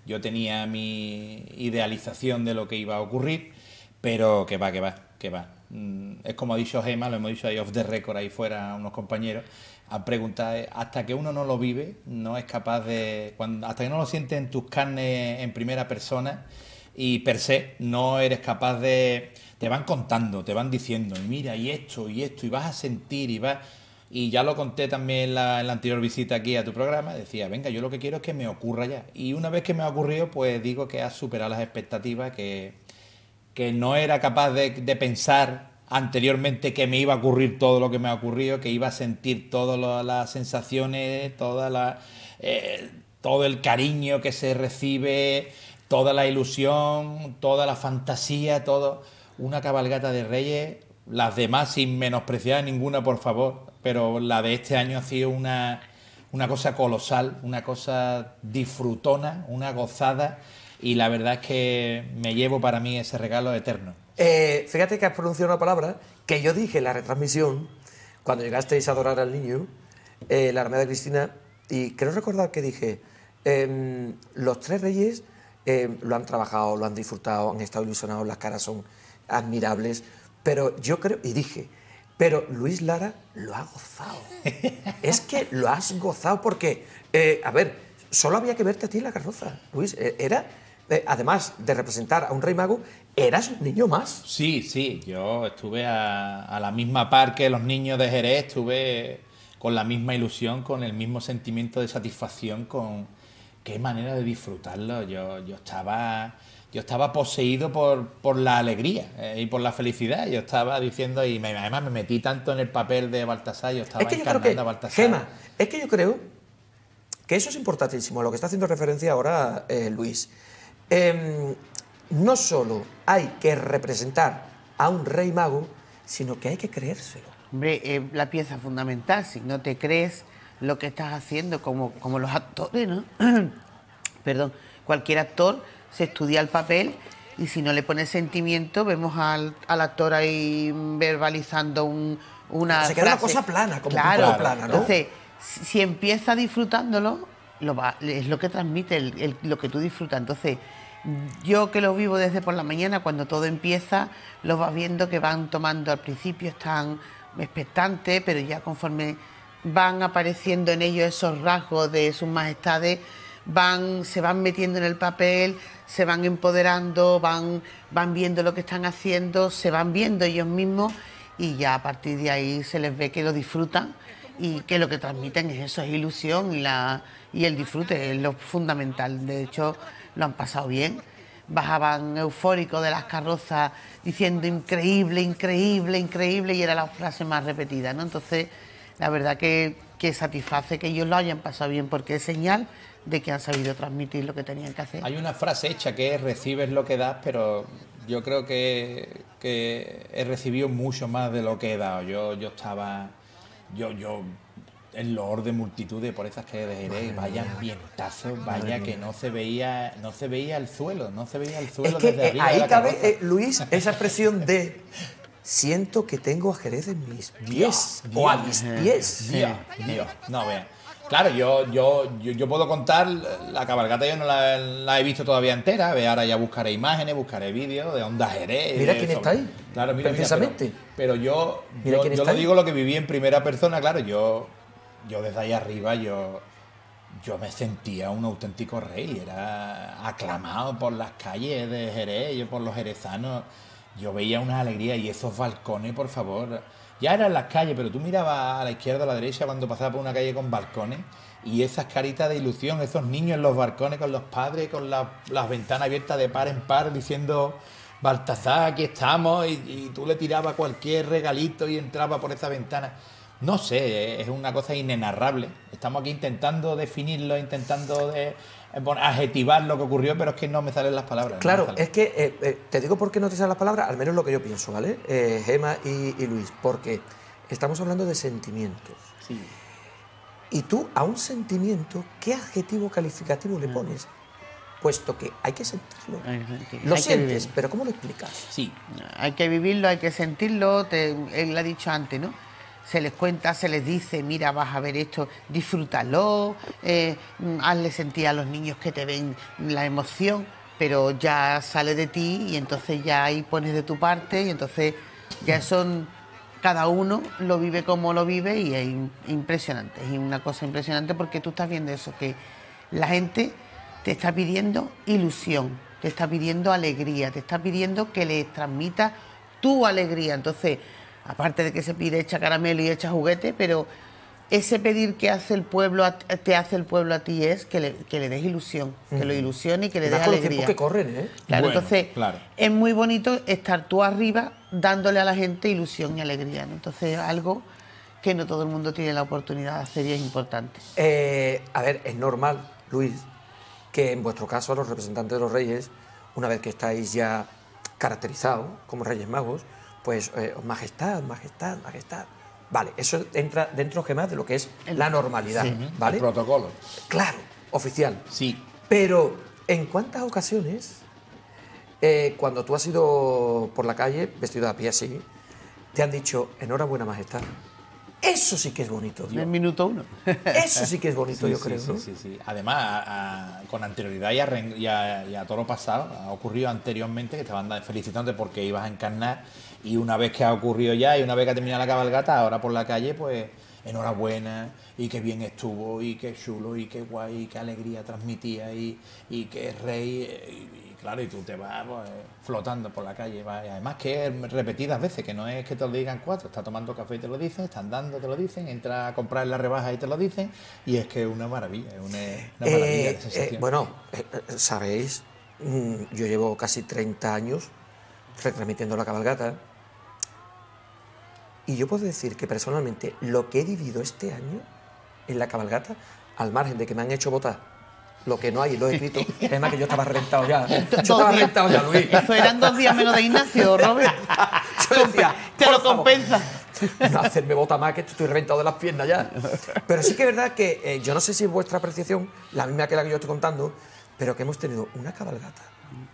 yo tenía mi idealización de lo que iba a ocurrir, pero que va, que va que va. Mm, es como ha dicho Gema, lo hemos dicho ahí off the record, ahí fuera unos compañeros, han preguntado, eh, hasta que uno no lo vive, no es capaz de, cuando, hasta que no lo siente en tus carnes en primera persona y per se, no eres capaz de, te van contando, te van diciendo, mira, y esto, y esto, y vas a sentir, y va Y ya lo conté también en la, en la, anterior visita aquí a tu programa. Decía, venga, yo lo que quiero es que me ocurra ya. Y una vez que me ha ocurrido, pues digo que has superado las expectativas, que que no era capaz de, pensar anteriormente que me iba a ocurrir todo lo que me ha ocurrido, que iba a sentir todas las sensaciones, toda eh, todo el cariño que se recibe, toda la ilusión, toda la fantasía, todo. Una cabalgata de reyes, las demás sin menospreciar ninguna, por favor, pero la de este año ha sido una, una cosa colosal, una cosa disfrutona, una gozada y la verdad es que me llevo para mí ese regalo eterno. Eh, fíjate que has pronunciado una palabra que yo dije en la retransmisión, cuando llegasteis a adorar al niño, eh, la Armada de Cristina, y creo recordar que dije, em, los tres reyes em, lo han trabajado, lo han disfrutado, han estado ilusionados, las caras son admirables, pero yo creo, y dije, pero Luis Lara lo ha gozado. [laughs] es que lo has gozado porque, eh, a ver, solo había que verte a ti en la carroza, Luis, e-, era además de representar a un rey mago, eras un niño más. Sí, sí, yo estuve a, la misma par que los niños de Jerez, estuve con la misma ilusión, con el mismo sentimiento de satisfacción, con qué manera de disfrutarlo. Yo, yo estaba yo estaba poseído por, la alegría eh, y por la felicidad. Yo estaba diciendo, y además me metí tanto en el papel de Baltasar, yo estaba es que a Baltasar. es que yo creo que eso es importantísimo, lo que está haciendo referencia ahora eh, Luis. Em, no solo hay que representar a un rey mago, sino que hay que creérselo. Hombre, eh, la pieza fundamental, si no te crees lo que estás haciendo, como, como los actores, ¿no? [clears throat] Perdón, cualquier actor se estudia el papel y si no le pones sentimiento, vemos al, actor ahí verbalizando una. Se queda una cosa plana, como claro. plana, ¿no? Entonces, si empieza disfrutándolo, es lo que transmite, el, lo que tú disfrutas. Entonces, yo que lo vivo desde por la mañana, cuando todo empieza, lo vas viendo que van tomando al principio, están expectantes, pero ya conforme van apareciendo en ellos esos rasgos de sus majestades, van, se van metiendo en el papel, se van empoderando, van, van viendo lo que están haciendo, se van viendo ellos mismos y ya a partir de ahí se les ve que lo disfrutan y que lo que transmiten es eso, es ilusión y la y el disfrute es lo fundamental. De hecho, lo han pasado bien. Bajaban eufóricos de las carrozas diciendo increíble, increíble, increíble y era la frase más repetida, ¿no? Entonces, la verdad que, que satisface que ellos lo hayan pasado bien porque es señal de que han sabido transmitir lo que tenían que hacer. Hay una frase hecha que es recibes lo que das, pero yo creo que, he recibido mucho más de lo que he dado. Yo, yo estaba, yo, yo el Lord de multitud de por esas que de Jerez, vaya ambientazo, vaya que no se veía, no se veía el suelo, no se veía el suelo desde eh, arriba Ahí cabe, eh, Luis, esa expresión de siento que tengo a en mis pies. o a mis pies. No, vea, Claro, yo, yo, yo, puedo contar, la cabalgata yo no la, he visto todavía entera, ve, ahora ya buscaré imágenes, buscaré vídeos de Onda Jerez. Mira quién está ahí. precisamente. pero, yo, yo, lo digo lo que viví en primera persona, claro, yo yo desde ahí arriba, yo, yo me sentía un auténtico rey, era aclamado por las calles de Jerez, por los jerezanos, yo veía una alegría y esos balcones, por favor, ya eran las calles, pero tú mirabas a la izquierda o a la derecha cuando pasabas por una calle con balcones y esas caritas de ilusión, esos niños en los balcones con los padres, con las ventanas abiertas de par en par, diciendo, Baltazar, aquí estamos, y, tú le tirabas cualquier regalito y entraba por esa ventana. No sé, eh, es una cosa inenarrable. Estamos aquí intentando definirlo, intentando eh, eh, adjetivar lo que ocurrió, pero es que no me salen las palabras. Claro, es que te digo por qué no te salen las palabras, al menos lo que yo pienso, ¿vale? Gema y, Luis, porque estamos hablando de sentimientos. Sí. Y tú a un sentimiento, ¿qué adjetivo calificativo le ah. pones? puesto que hay que sentirlo. lo sientes, pero ¿cómo lo explicas? Sí, hay que vivirlo, hay que sentirlo, él lo ha dicho antes, ¿no? se les cuenta, se les dice, mira, vas a ver esto, disfrútalo, eh, mm, hazle sentir a los niños que te ven la emoción, pero ya sale de ti y entonces ya ahí pones de tu parte y entonces ya son cada uno lo vive como lo vive y es impresionante, es una cosa impresionante porque tú estás viendo eso, que la gente te está pidiendo ilusión, te está pidiendo alegría, te está pidiendo que le transmitas tu alegría. Entonces, aparte de que se pide echa caramelo y echa juguete, pero ese pedir que hace el pueblo a, te hace el pueblo a ti es que le, des ilusión, que lo ilusione y que le des alegría. que corren, ¿eh? Claro, entonces es muy bonito estar tú arriba dándole a la gente ilusión y alegría, Entonces algo que no todo el mundo tiene la oportunidad de hacer y es importante. Eh, a ver, es normal, Luis, que en vuestro caso a los representantes de los reyes, una vez que estáis ya caracterizados como reyes magos, pues eh, majestad, majestad, majestad. Vale, eso entra dentro más de lo que es la normalidad, ¿vale? El protocolo. Claro, oficial. Sí. Pero en cuántas ocasiones eh, cuando tú has ido por la calle vestido a pie así, te han dicho enhorabuena majestad. Eso sí que es bonito, Dios. En minuto uno. Eso sí que es bonito, [laughs] yo creo. Sí, sí, sí. Además, con anterioridad y a, todo lo pasado, ha ocurrido anteriormente que te van felicitando porque ibas a encarnar y una vez que ha ocurrido ya y una vez que ha terminado la cabalgata, ahora por la calle, pues enhorabuena y qué bien estuvo y qué chulo y qué guay y qué alegría transmitía y, y qué rey. Eh, y, claro, y tú te vas pues, flotando por la calle. además que repetidas veces, que no es que te lo digan cuatro, está tomando café y te lo dicen, está andando, te lo dicen, entra a comprar en la rebaja y te lo dicen. Y es que es una maravilla, es una, maravilla. Eh, eh, bueno, sabéis, mm, yo llevo casi 30 años retransmitiendo la cabalgata y yo puedo decir que personalmente lo que he vivido este año en la cabalgata, al margen de que me han hecho votar lo que no hay, lo he escrito. [laughs] Es más que yo estaba reventado ya. Yo estaba ya, Luis. Eso eran dos días menos de Ignacio, [laughs] Robert. te lo compensa. [laughs] No hacerme bota más que estoy reventado de las piernas ya. Pero sí que es verdad que eh, yo no sé si es vuestra apreciación, la misma que la que yo estoy contando, pero que hemos tenido una cabalgata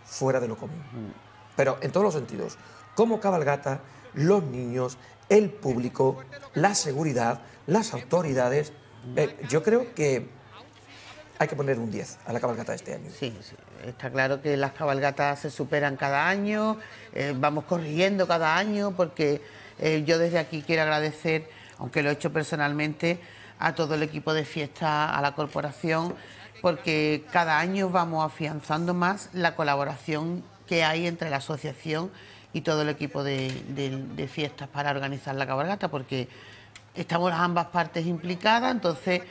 fuera de lo común. Mm. Pero en todos los sentidos. Como cabalgata, los niños, el público, la seguridad, las autoridades. Eh, yo creo que hay que poner un 10 a la cabalgata de este año. Sí, sí. está claro que las cabalgatas se superan cada año, eh, vamos corriendo cada año, porque eh, yo desde aquí quiero agradecer, aunque lo he hecho personalmente, a todo el equipo de fiesta, a la corporación, porque cada año vamos afianzando más la colaboración que hay entre la asociación y todo el equipo de, fiestas para organizar la cabalgata, porque estamos las ambas partes implicadas, entonces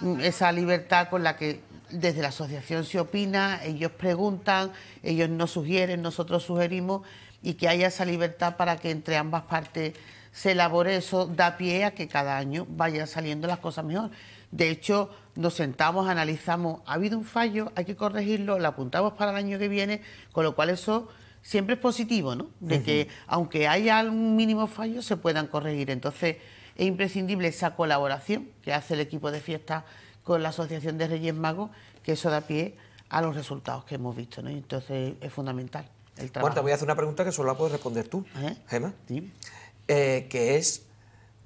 mm, esa libertad con la que desde la asociación se opina, ellos preguntan, ellos nos sugieren, nosotros sugerimos y que haya esa libertad para que entre ambas partes se elabore eso, da pie a que cada año vayan saliendo las cosas mejor. De hecho, nos sentamos, analizamos, ha habido un fallo, hay que corregirlo, lo apuntamos para el año que viene, con lo cual eso siempre es positivo, ¿no? De que aunque haya algún mínimo fallo, se puedan corregir. Entonces, es imprescindible esa colaboración que hace el equipo de fiesta con la Asociación de Reyes Magos, que eso da pie a los resultados que hemos visto, ¿no? Entonces, es fundamental el trabajo. Marta, voy a hacer una pregunta que solo la puedes responder tú, ¿Eh? Gemma. Eh, que es,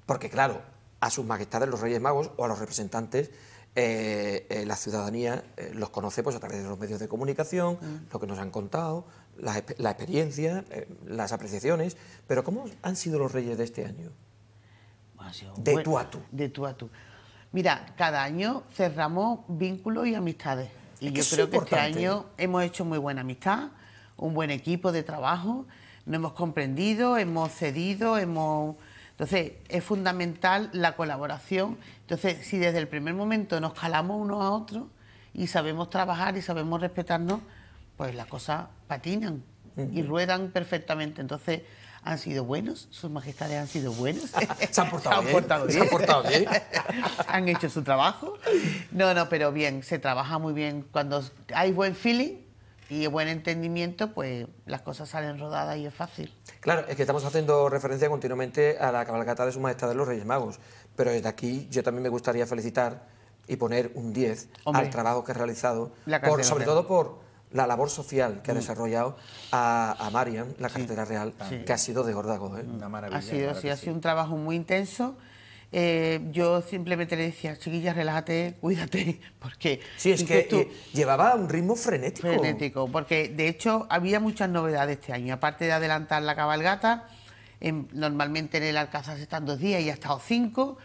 porque claro, a sus majestades los Reyes Magos o a los representantes eh, la ciudadanía los conoce pues, a través de los medios de comunicación, mm. lo que nos han contado, la, experiencia, eh, las apreciaciones, pero ¿cómo han sido los reyes de este año? de tú a tú. De tú a tú. Mira, cada año cerramos vínculos y amistades. Y yo creo que este año hemos hecho muy buena amistad, un buen equipo de trabajo, nos hemos comprendido, hemos cedido, hemos... Entonces, es fundamental la colaboración. Entonces, si desde el primer momento nos calamos uno a otro... y sabemos trabajar y sabemos respetarnos, pues las cosas patinan y ruedan perfectamente. Entonces, han sido buenos, sus majestades han sido buenos. [laughs] se han portado, bien, [laughs] han, hecho su trabajo. No, no, pero bien, se trabaja muy bien. Cuando hay buen feeling y buen entendimiento, pues las cosas salen rodadas y es fácil. Claro, es que estamos haciendo referencia continuamente a la cabalgata de su majestad de los Reyes Magos. Pero desde aquí yo también me gustaría felicitar y poner un 10 al trabajo que ha realizado, sobre todo por la labor social que ha mm. desarrollado a, Marian, la cartera real, que ha sido de gordago. ¿eh? Una maravilla. Ha sido, sí, ha sido un trabajo muy intenso. Eh, yo simplemente le decía, chiquillas, relájate, cuídate, [laughs] porque... Sí, es que tú... Eh, llevaba un ritmo frenético. Frenético, porque de hecho había muchas novedades este año. Aparte de adelantar la cabalgata, normalmente en el Alcázar se están dos días y ha estado cinco.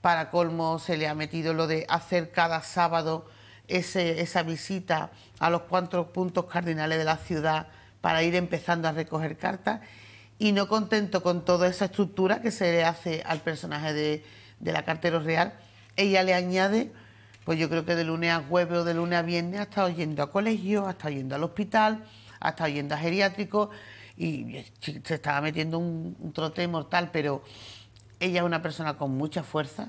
Para colmo se le ha metido lo de hacer cada sábado esa visita a los cuatro puntos cardinales de la ciudad para ir empezando a recoger cartas y no contento con toda esa estructura que se le hace al personaje de, de la cartero real, ella le añade, pues yo creo que de lunes a jueves o de lunes a viernes ha estado yendo a colegio, ha estado yendo al hospital, ha estado yendo a geriátricos y se estaba metiendo un trote mortal, pero ella es una persona con mucha fuerza,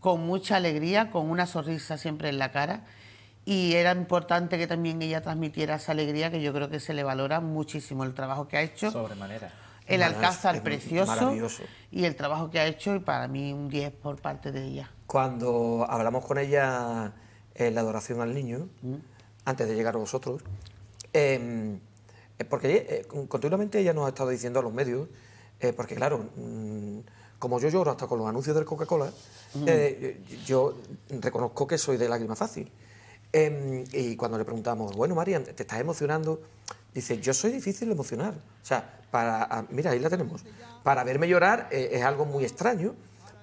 con mucha alegría, con una sonrisa siempre en la cara y era importante que también ella transmitiera esa alegría que yo creo que se le valora muchísimo el trabajo que ha hecho. Sobremanera. El alcázar precioso y el trabajo que ha hecho y para mí un 10 por parte de ella. Cuando hablamos con ella en la adoración al niño, mm. antes de llegar a vosotros, em, eh, porque eh, continuamente ella nos ha estado diciendo a los medios, eh, porque claro, mm, como yo lloro hasta con los anuncios del Coca-Cola, mm. yo reconozco que soy de lágrima fácil. Em, y cuando le preguntamos, bueno, Marian, ¿te estás emocionando? Dice, yo soy difícil de emocionar. O sea, para, ah, mira, ahí la tenemos. Para verme llorar eh, es algo muy extraño,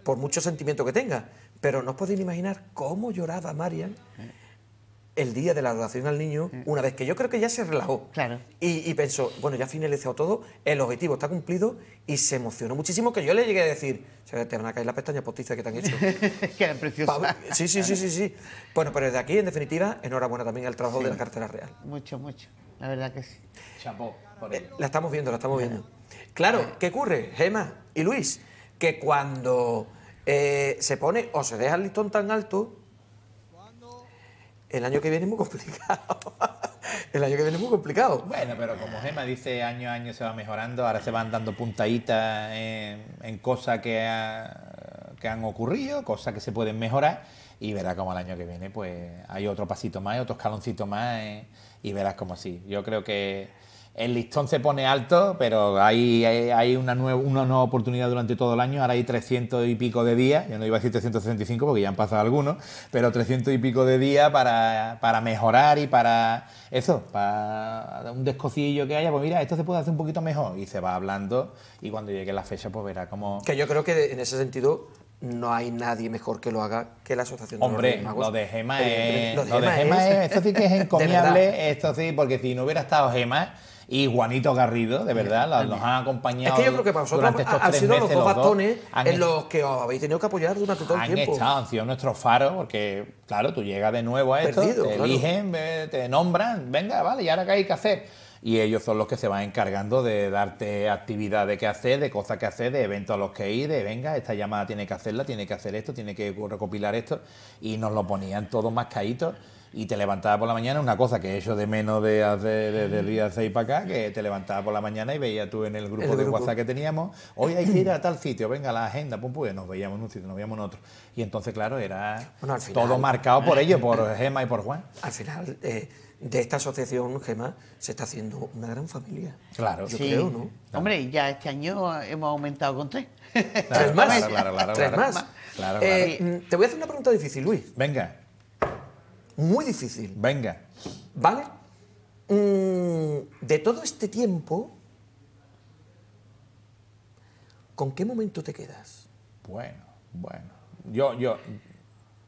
por mucho sentimiento que tenga. Pero no os podéis imaginar cómo lloraba Marian eh el día de la donación al niño, una vez que yo creo que ya se relajó. Claro. Y, pensó, bueno, ya finalizado todo, el objetivo está cumplido y se emocionó muchísimo que yo le llegué a decir, te van a caer las pestañas postizas que te han hecho. [laughs] Quedan preciosas. Sí, sí, sí, sí, sí. Bueno, pero desde aquí, en definitiva, enhorabuena también al trabajo de la cartera real. Mucho, mucho. La verdad que sí. Chapó. Eh, la estamos viendo, la estamos viendo. Claro, ¿qué ocurre, Gemma y Luis? Que cuando eh, se pone o se deja el listón tan alto, el año que viene es muy complicado. [laughs] el año que viene es muy complicado. Bueno, pero como Gemma dice, año a año se va mejorando, ahora se van dando puntaditas en, cosas que, han ocurrido, cosas que se pueden mejorar, y verás como el año que viene pues hay otro pasito más, otro escaloncito más, eh, y verás como así. Yo creo que el listón se pone alto, pero hay, una, nueva, oportunidad durante todo el año. Ahora hay 300 y pico de días, yo no iba a decir 365 porque ya han pasado algunos, pero 300 y pico de días para, mejorar y para eso, para un descocillo que haya. Pues mira, esto se puede hacer un poquito mejor y se va hablando y cuando llegue la fecha pues verá cómo... Que yo creo que en ese sentido no hay nadie mejor que lo haga que la asociación Hombre, lo de Gema es, lo de Gema, es, esto sí que es [laughs] encomiable, esto sí, porque si no hubiera estado Gema y Juanito Garrido, de verdad, nos han acompañado. Es que yo creo que para han sido los dos bastones en los que os habéis tenido que apoyar durante todo el tiempo. Estado, han sido nuestros faros, porque, claro, tú llegas de nuevo a esto, te eligen, te nombran, venga, vale, ¿y ahora qué hay que hacer? y ellos son los que se van encargando de darte actividades que hacer, de cosas que hacer, de eventos a los que ir, de venga, esta llamada tiene que hacerla, tiene que hacer esto, tiene que recopilar esto, y nos lo ponían todos más caídos y te levantaba por la mañana, una cosa que he hecho de menos de hace, de el día para acá, que te levantaba por la mañana y veías tú en el grupo de WhatsApp que teníamos, hoy hay que ir a tal sitio, venga, la agenda, pum, pum, nos veíamos en un sitio, nos veíamos en otro. Y entonces, claro, era todo marcado por ellos, por Gema y por Juan. Al final, eh, de esta asociación, Gema, se está haciendo una gran familia. Claro, yo sí. creo, ¿no? Hombre, ya este año hemos aumentado con tres. tres más. Claro, claro, eh, mm, te voy a hacer una pregunta difícil, Luis. Venga muy difícil. Venga. ¿Vale? Mm, de todo este tiempo, ¿con qué momento te quedas? Bueno, bueno. Yo, yo,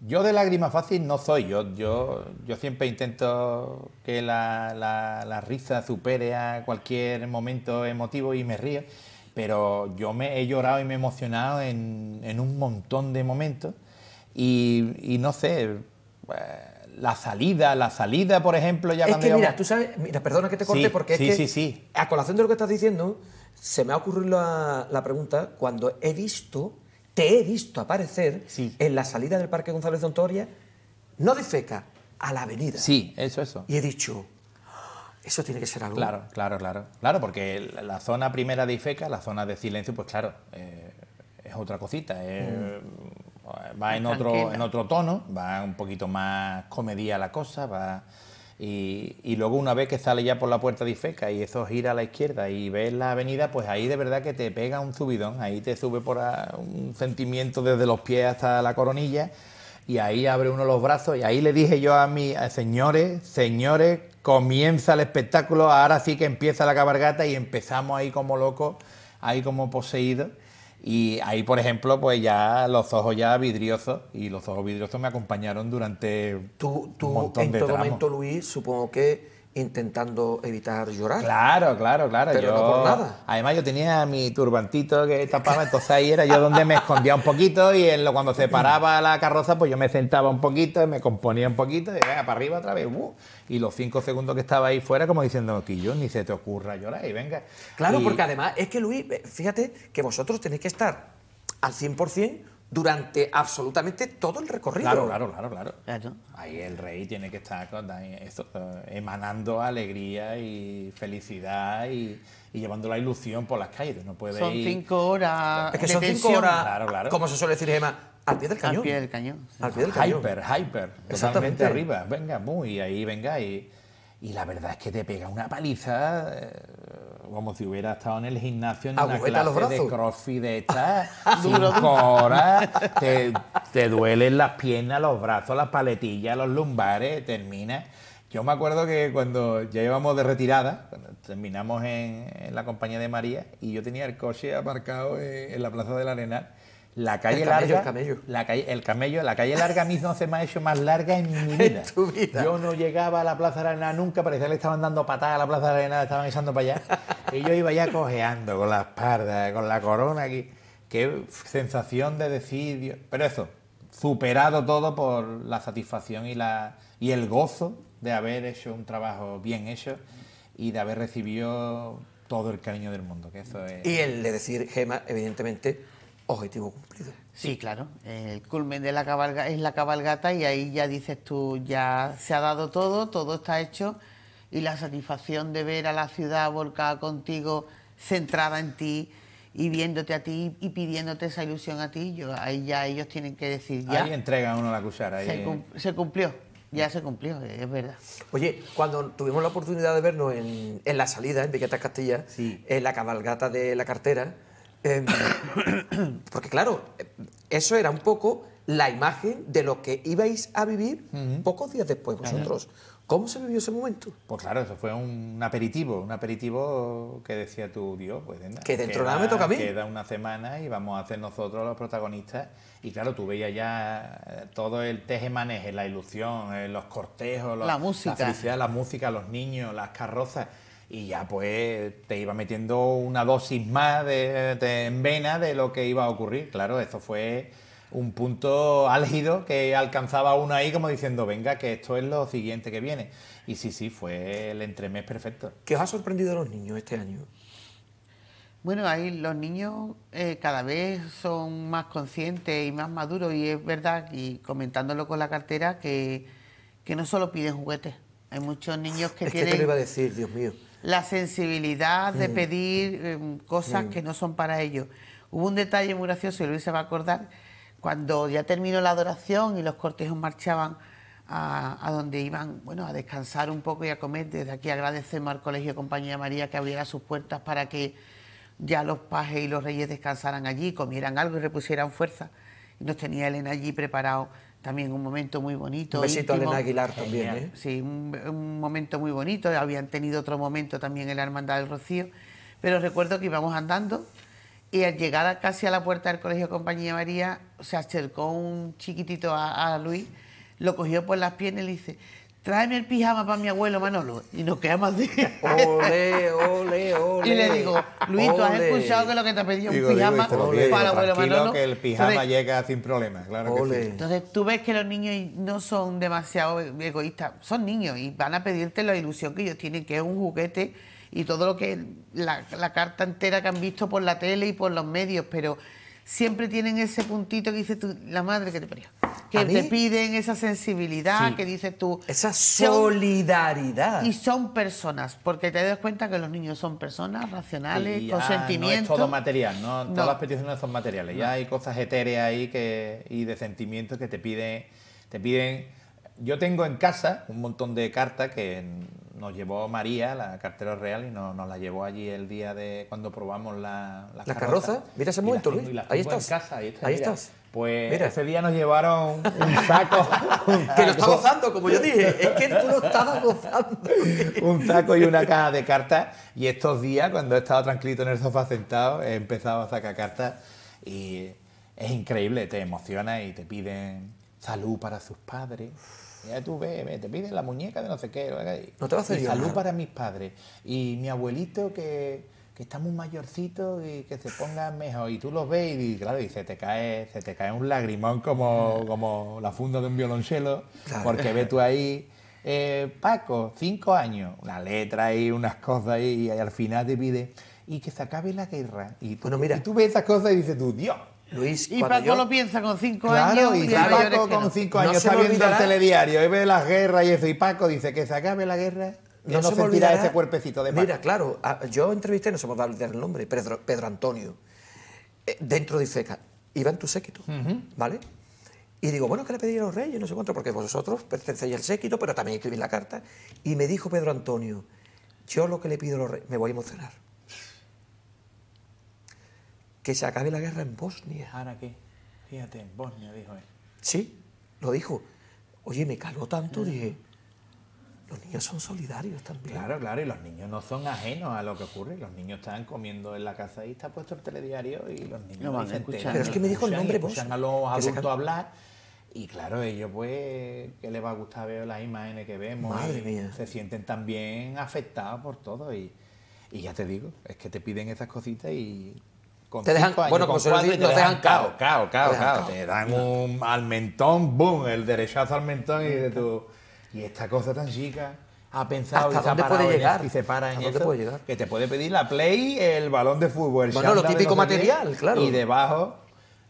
yo de lágrima fácil no soy. Yo, yo, yo siempre intento que la, risa supere a cualquier momento emotivo y me río. Pero yo me he llorado y me he emocionado en, un montón de momentos. Y, no sé, pues, la salida, la salida, por ejemplo, ya cuando mira, tú sabes, mira, perdona que te corte porque sí, es sí, a colación de lo que estás diciendo se me ha ocurrido la, pregunta cuando he visto, te he visto aparecer en la salida del Parque González de Ontoria, no de feca, a la avenida. Sí, eso, eso. Y he dicho, ah, eso tiene que ser algo. Claro, claro, claro. Claro, porque la zona primera de Ifeca, la zona de silencio, pues claro, eh, es otra cosita. Mm. Va en otro, en otro tono, va un poquito más comedia la cosa, va... Y, luego una vez que sale ya por la puerta de Ifeca y eso gira a la izquierda y ves la avenida, pues ahí de verdad que te pega un subidón, ahí te sube por un sentimiento desde los pies hasta la coronilla y ahí abre uno los brazos y ahí le dije yo a mí, señores, señores, comienza el espectáculo, ahora sí que empieza la cabargata y empezamos ahí como locos, ahí como poseídos y ahí, por ejemplo, pues ya los ojos ya vidriosos, y los ojos vidriosos me acompañaron durante tú, montón en todo momento, Luis, supongo que intentando evitar llorar. Claro, claro, claro. yo, no por nada. Además, yo tenía mi turbantito que tapaba, entonces ahí era yo donde me escondía un poquito y en lo, cuando se paraba la carroza, pues yo me sentaba un poquito, me componía un poquito y venga, eh, para arriba otra vez. Uh. y los cinco segundos que estaba ahí fuera, como diciendo, que yo ni se te ocurra llorar y venga. Claro, porque además es que Luis, fíjate que vosotros tenéis que estar al 100% durante absolutamente todo el recorrido. Claro, claro, claro, claro. Ahí el rey tiene que estar eh, emanando alegría y felicidad y, llevando la ilusión por las calles. No puede son cinco horas. Es que son cinco horas, claro, claro. como se suele decir, Gemma, al pie del cañón. Al pie del cañón. Al pie del cañón. Hyper, hyper. Exactamente. Totalmente arriba. Venga, muy ahí, venga. Y, y la verdad es que te pega una paliza eh, como si hubiera estado en el gimnasio en una clase de crossfit de estas, [laughs] te, duelen las piernas, los brazos, las paletillas, los lumbares, termina. Yo me acuerdo que cuando ya íbamos de retirada, terminamos en, la compañía de María y yo tenía el coche aparcado en, eh, en la Plaza del Arenal la calle larga. El La calle, el camello. La calle larga a no se me ha hecho más larga en mi [laughs] vida. Yo no llegaba a la Plaza de Arena nunca, parecía que le estaban dando patadas a la Plaza de Arena, estaban echando para allá. y yo iba ya cojeando con las pardas, con la corona aquí. Qué sensación de decir. Pero eso, superado todo por la satisfacción y, la, y el gozo de haber hecho un trabajo bien hecho y de haber recibido todo el cariño del mundo. Y el de decir, Gema, evidentemente objetivo cumplido. Sí, claro. El culmen de la cabalga es la cabalgata y ahí ya dices tú, ya se ha dado todo, todo está hecho y la satisfacción de ver a la ciudad volcada contigo, centrada en ti y viéndote a ti y pidiéndote esa ilusión a ti, yo, ahí ya ellos tienen que decir ya. Ahí entrega uno la cuchara. Se, cumplió, ya se cumplió, es verdad. Oye, cuando tuvimos la oportunidad de vernos en, la salida, en Viquetas Castilla, en la cabalgata de la cartera, Em, [coughs] porque claro, eso era un poco la imagen de lo que ibais a vivir pocos días después vosotros. ¿Cómo se vivió ese momento? Pues claro, eso fue un aperitivo, un aperitivo que decía tu Dios, pues que dentro nada me toca a mí. Queda una semana y vamos a hacer nosotros los protagonistas. Y claro, tú veías ya eh, todo el teje-maneje, la ilusión, eh, los cortejos, la música, la felicidad, la música, los niños, las carrozas y ya pues te iba metiendo una dosis más de, de, en vena de lo que iba a ocurrir. Claro, eso fue un punto álgido que alcanzaba uno ahí como diciendo, venga, que esto es lo siguiente que viene. Y sí, sí, fue el entremés perfecto. ¿Qué os ha sorprendido a los niños este año? Bueno, ahí los niños eh, cada vez son más conscientes y más maduros y es verdad, y comentándolo con la cartera, que, no solo piden juguetes. Hay muchos niños que es Que te lo iba a decir, Dios mío la sensibilidad de mm. pedir em, cosas mm. que no son para ellos. Hubo un detalle muy gracioso, y Luis se va a acordar, cuando ya terminó la adoración y los cortejos marchaban a, a, donde iban bueno, a descansar un poco y a comer. Desde aquí agradecemos al Colegio Compañía María que abriera sus puertas para que ya los pajes y los reyes descansaran allí, comieran algo y repusieran fuerza. Y nos tenía Elena allí preparado también un momento muy bonito. Un besito a Aguilar también. ¿eh? Sí, un, momento muy bonito. Habían tenido otro momento también en la Hermandad del Rocío. Pero recuerdo que íbamos andando y al llegar casi a la puerta del Colegio Compañía María, se acercó un chiquitito a Luis, lo cogió por las piernas y le dice, tráeme el pijama para mi abuelo Manolo. Y nos quedamos así. Ole, ole, ole. [laughs] Y le digo, Luis, ¿tú ¿has escuchado que lo que te es un pijama para el abuelo Manolo? que el pijama llega sin problemas, claro que sí. Entonces tú ves que los niños no son demasiado egoístas, son niños y van a pedirte la ilusión que ellos tienen, que es un juguete y todo lo que la, la carta entera que han visto por la tele y por los medios, pero siempre tienen ese puntito que dice tú, la madre que te parió que te piden esa sensibilidad que dices tú. Esa solidaridad. y son personas, porque te das cuenta que los niños son personas racionales, con sentimientos. No es todo material, ¿no? todas las peticiones son materiales. Ya hay cosas etéreas ahí que, y de sentimientos que te piden, te piden. Yo tengo en casa un montón de cartas que nos llevó María, la cartera real, y nos, nos, la llevó allí el día de cuando probamos la, la, la carroza. Mira ese momento, Luis. Ahí estás. ahí, estás. Pues ese día nos llevaron un saco. [laughs] que lo está gozando, como yo dije. Es que tú lo estabas gozando. [laughs] un saco y una caja de cartas. Y estos días, cuando he estado tranquilito en el sofá sentado, he empezado a sacar cartas. Y es increíble, te emociona y te piden salud para sus padres. Ya tú ves, te piden la muñeca de no sé qué. Salud para mis padres. Y mi abuelito que Estamos está mayorcito y que se pongan mejor. Y tú los ves y, claro, y se te cae, se te cae un lagrimón como, como la funda de un violonchelo, porque ve tú ahí, eh, Paco, cinco años, una letra y unas cosas y al final te pide, y que se acabe la guerra. Y, bueno, mira. tú ves esas cosas y dices tú, Dios, Luis, y Paco lo piensa con cinco años. Y Paco con cinco años está viendo el telediario y ve las guerras y eso. Y Paco dice que se acabe la guerra no nos sentirá ese cuerpecito de Mira, claro, yo entrevisté, no se me va a olvidar el nombre, Pedro, Pedro Antonio, eh, dentro de IFECA, iba en tu séquito, ¿vale? Y digo, bueno, ¿qué le pedí a los reyes? No sé cuánto, porque vosotros pertenecéis al séquito, pero también escribís la carta. Y me dijo Pedro Antonio, yo lo que le pido a los reyes, me voy a emocionar. Que se acabe la guerra en Bosnia. Ahora qué, fíjate, en Bosnia, dijo él. Sí, lo dijo. Oye, me caló tanto, dije, los niños son solidarios también. Claro, claro, y los niños no son ajenos a lo que ocurre. Los niños están comiendo en la casa y está puesto el telediario y los niños no van a escuchar. Pero es que me dijo el nombre vos. Escuchan a los adultos a hablar y claro, ellos pues, ¿Qué les va a gustar ver las imágenes que vemos. Madre mía. Se sienten también afectados por todo y, ya te digo, es que te piden esas cositas y te dejan, bueno, con se te dejan caos, caos, caos, Te dan un, al mentón, boom, el derechazo al mentón y de tu y esta cosa tan chica ha pensado ¿Hasta y, dónde puede en llegar? y se para en eso, puede llegar? que te puede pedir la Play, el balón de fútbol. bueno, lo típico material, claro. Y debajo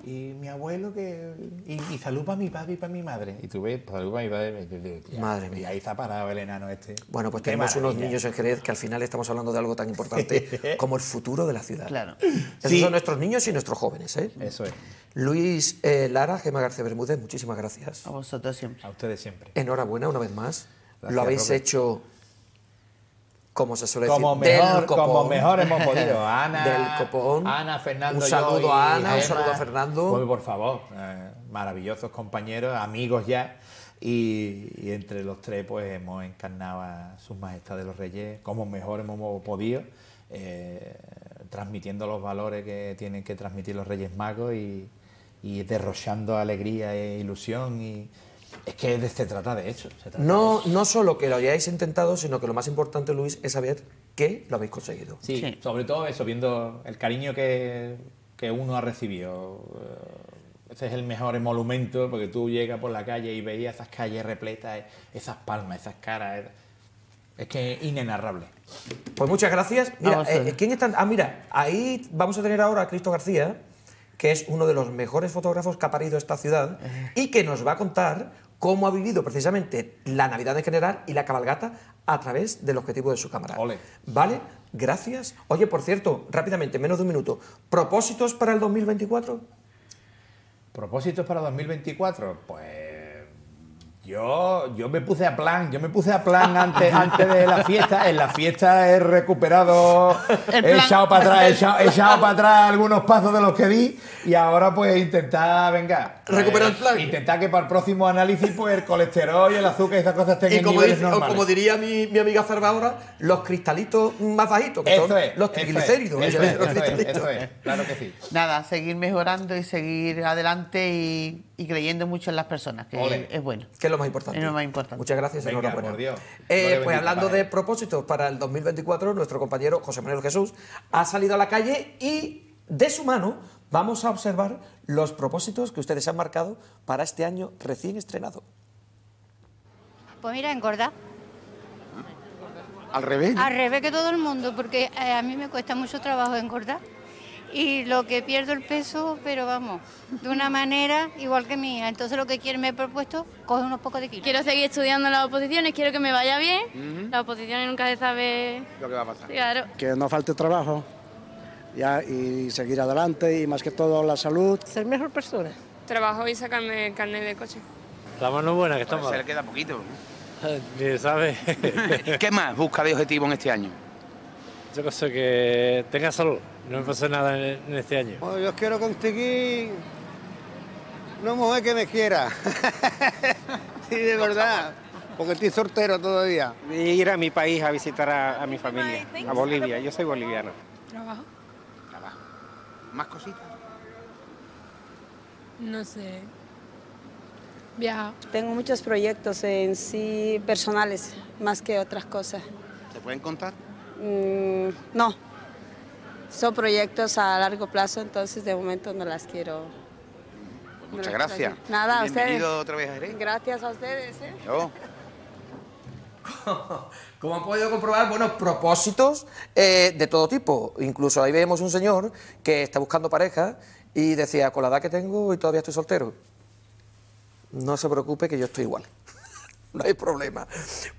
y mi abuelo que. Y, salud para mi padre y para mi madre. Y tú ves, salud para mi padre. Y, madre pues mía. Y ahí está parado el enano este. Bueno, pues tenemos unos niños en Jerez que al final estamos hablando de algo tan importante [laughs] como el futuro de la ciudad. Claro. Esos son nuestros niños y nuestros jóvenes, ¿eh? Eso es. Luis eh, Lara, Gemma García Bermúdez, muchísimas gracias. A vosotros siempre. A ustedes siempre. Enhorabuena una vez más. lo habéis hecho como se suele decir, mejor, del como mejor hemos podido. [laughs] Ana, del copón. Fernando, un saludo a Ana, un saludo a Fernando. por favor, eh, maravillosos compañeros, amigos ya. Y, entre los tres pues hemos encarnado a sus de los reyes como mejor hemos podido, eh, transmitiendo los valores que tienen que transmitir los reyes magos y, y derrochando alegría e ilusión y, es que se este trata de hecho. Se trata no, de eso. no solo que lo hayáis intentado, sino que lo más importante, Luis, es saber que lo habéis conseguido. Sí, sobre todo eso, viendo el cariño que, que uno ha recibido. Eh, ese es el mejor emolumento, porque tú llegas por la calle y veías esas calles repletas, esas palmas, esas caras. Es que inenarrable. Pues muchas gracias. Mira, eh, ¿quién está? Ah, mira, ahí vamos a tener ahora a Cristo García que es uno de los mejores fotógrafos que ha parido esta ciudad y que nos va a contar cómo ha vivido precisamente la Navidad en general y la cabalgata a través del objetivo de su cámara. ¿Vale? Gracias. Oye, por cierto, rápidamente, menos de un minuto, ¿propósitos para el 2024? ¿Propósitos para 2024? Pues yo, yo me puse a plan, yo me puse a plan antes, antes de la fiesta. En la fiesta he recuperado, he echado para atrás, echado, para atrás algunos pasos de los que vi y ahora pues intentar, venga. Pues, Recuperar el plan. Intentar que para el próximo análisis pues el colesterol y el azúcar y esas cosas estén y como como diría mi, amiga Zarba ahora, los cristalitos más bajitos, eso es, los triglicéridos. eso es, claro que sí. Nada, seguir mejorando y seguir adelante y y creyendo mucho en las personas, que es bueno. Que es lo más importante. lo más importante. Muchas gracias, Venga, enhorabuena. Eh, pues hablando de propósitos para el 2024, nuestro compañero José Manuel Jesús ha salido a la calle y de su mano vamos a observar los propósitos que ustedes han marcado para este año recién estrenado. Pues mira, engorda Al revés. Al revés que todo el mundo, porque eh, a mí me cuesta mucho trabajo engordar y lo que pierdo el peso, pero vamos, de una [laughs] manera igual que mía. Entonces lo que quiero, me he propuesto, coge unos pocos de kilos. Quiero seguir estudiando las oposiciones, quiero que me vaya bien. Las oposiciones nunca se sabe lo que va a pasar. Claro. Que no falte trabajo ya, y seguir adelante y más que todo la salud. Ser mejor persona. Trabajo y sacarme el carnet de coche. La mano buena que estamos. Se le queda poquito. [laughs] sabe. [laughs] ¿Qué más busca de objetivo en este año? Yo creo que tenga salud. No me pasa nada en este año. yo quiero conseguir una mujer que me quiera. [laughs] sí, de verdad. Porque estoy soltero todavía. Ir a mi país a visitar a, mi familia, a Bolivia. Yo soy boliviana. Trabajo. ¿Más cositas? No sé. Viaja. Tengo muchos proyectos en sí personales, más que otras cosas. ¿Se pueden contar? Mm, no son proyectos a largo plazo, entonces de momento no las quiero. Muchas gracias. Nada, a ustedes. Gracias a ustedes. ¿eh? [laughs] Como han podido comprobar, buenos propósitos eh, de todo tipo. Incluso ahí vemos un señor que está buscando pareja y decía, con la edad que tengo y todavía estoy soltero. No se preocupe que yo estoy igual. [laughs] no hay problema.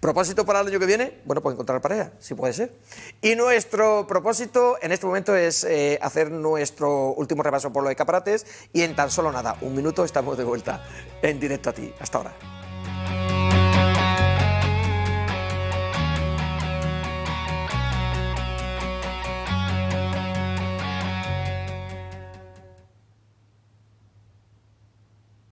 ¿Propósito para el año que viene? Bueno, pues encontrar pareja, si puede ser. Y nuestro propósito en este momento es eh, hacer nuestro último repaso por los escaparates y en tan solo nada, un minuto, estamos de vuelta en directo a ti. Hasta ahora.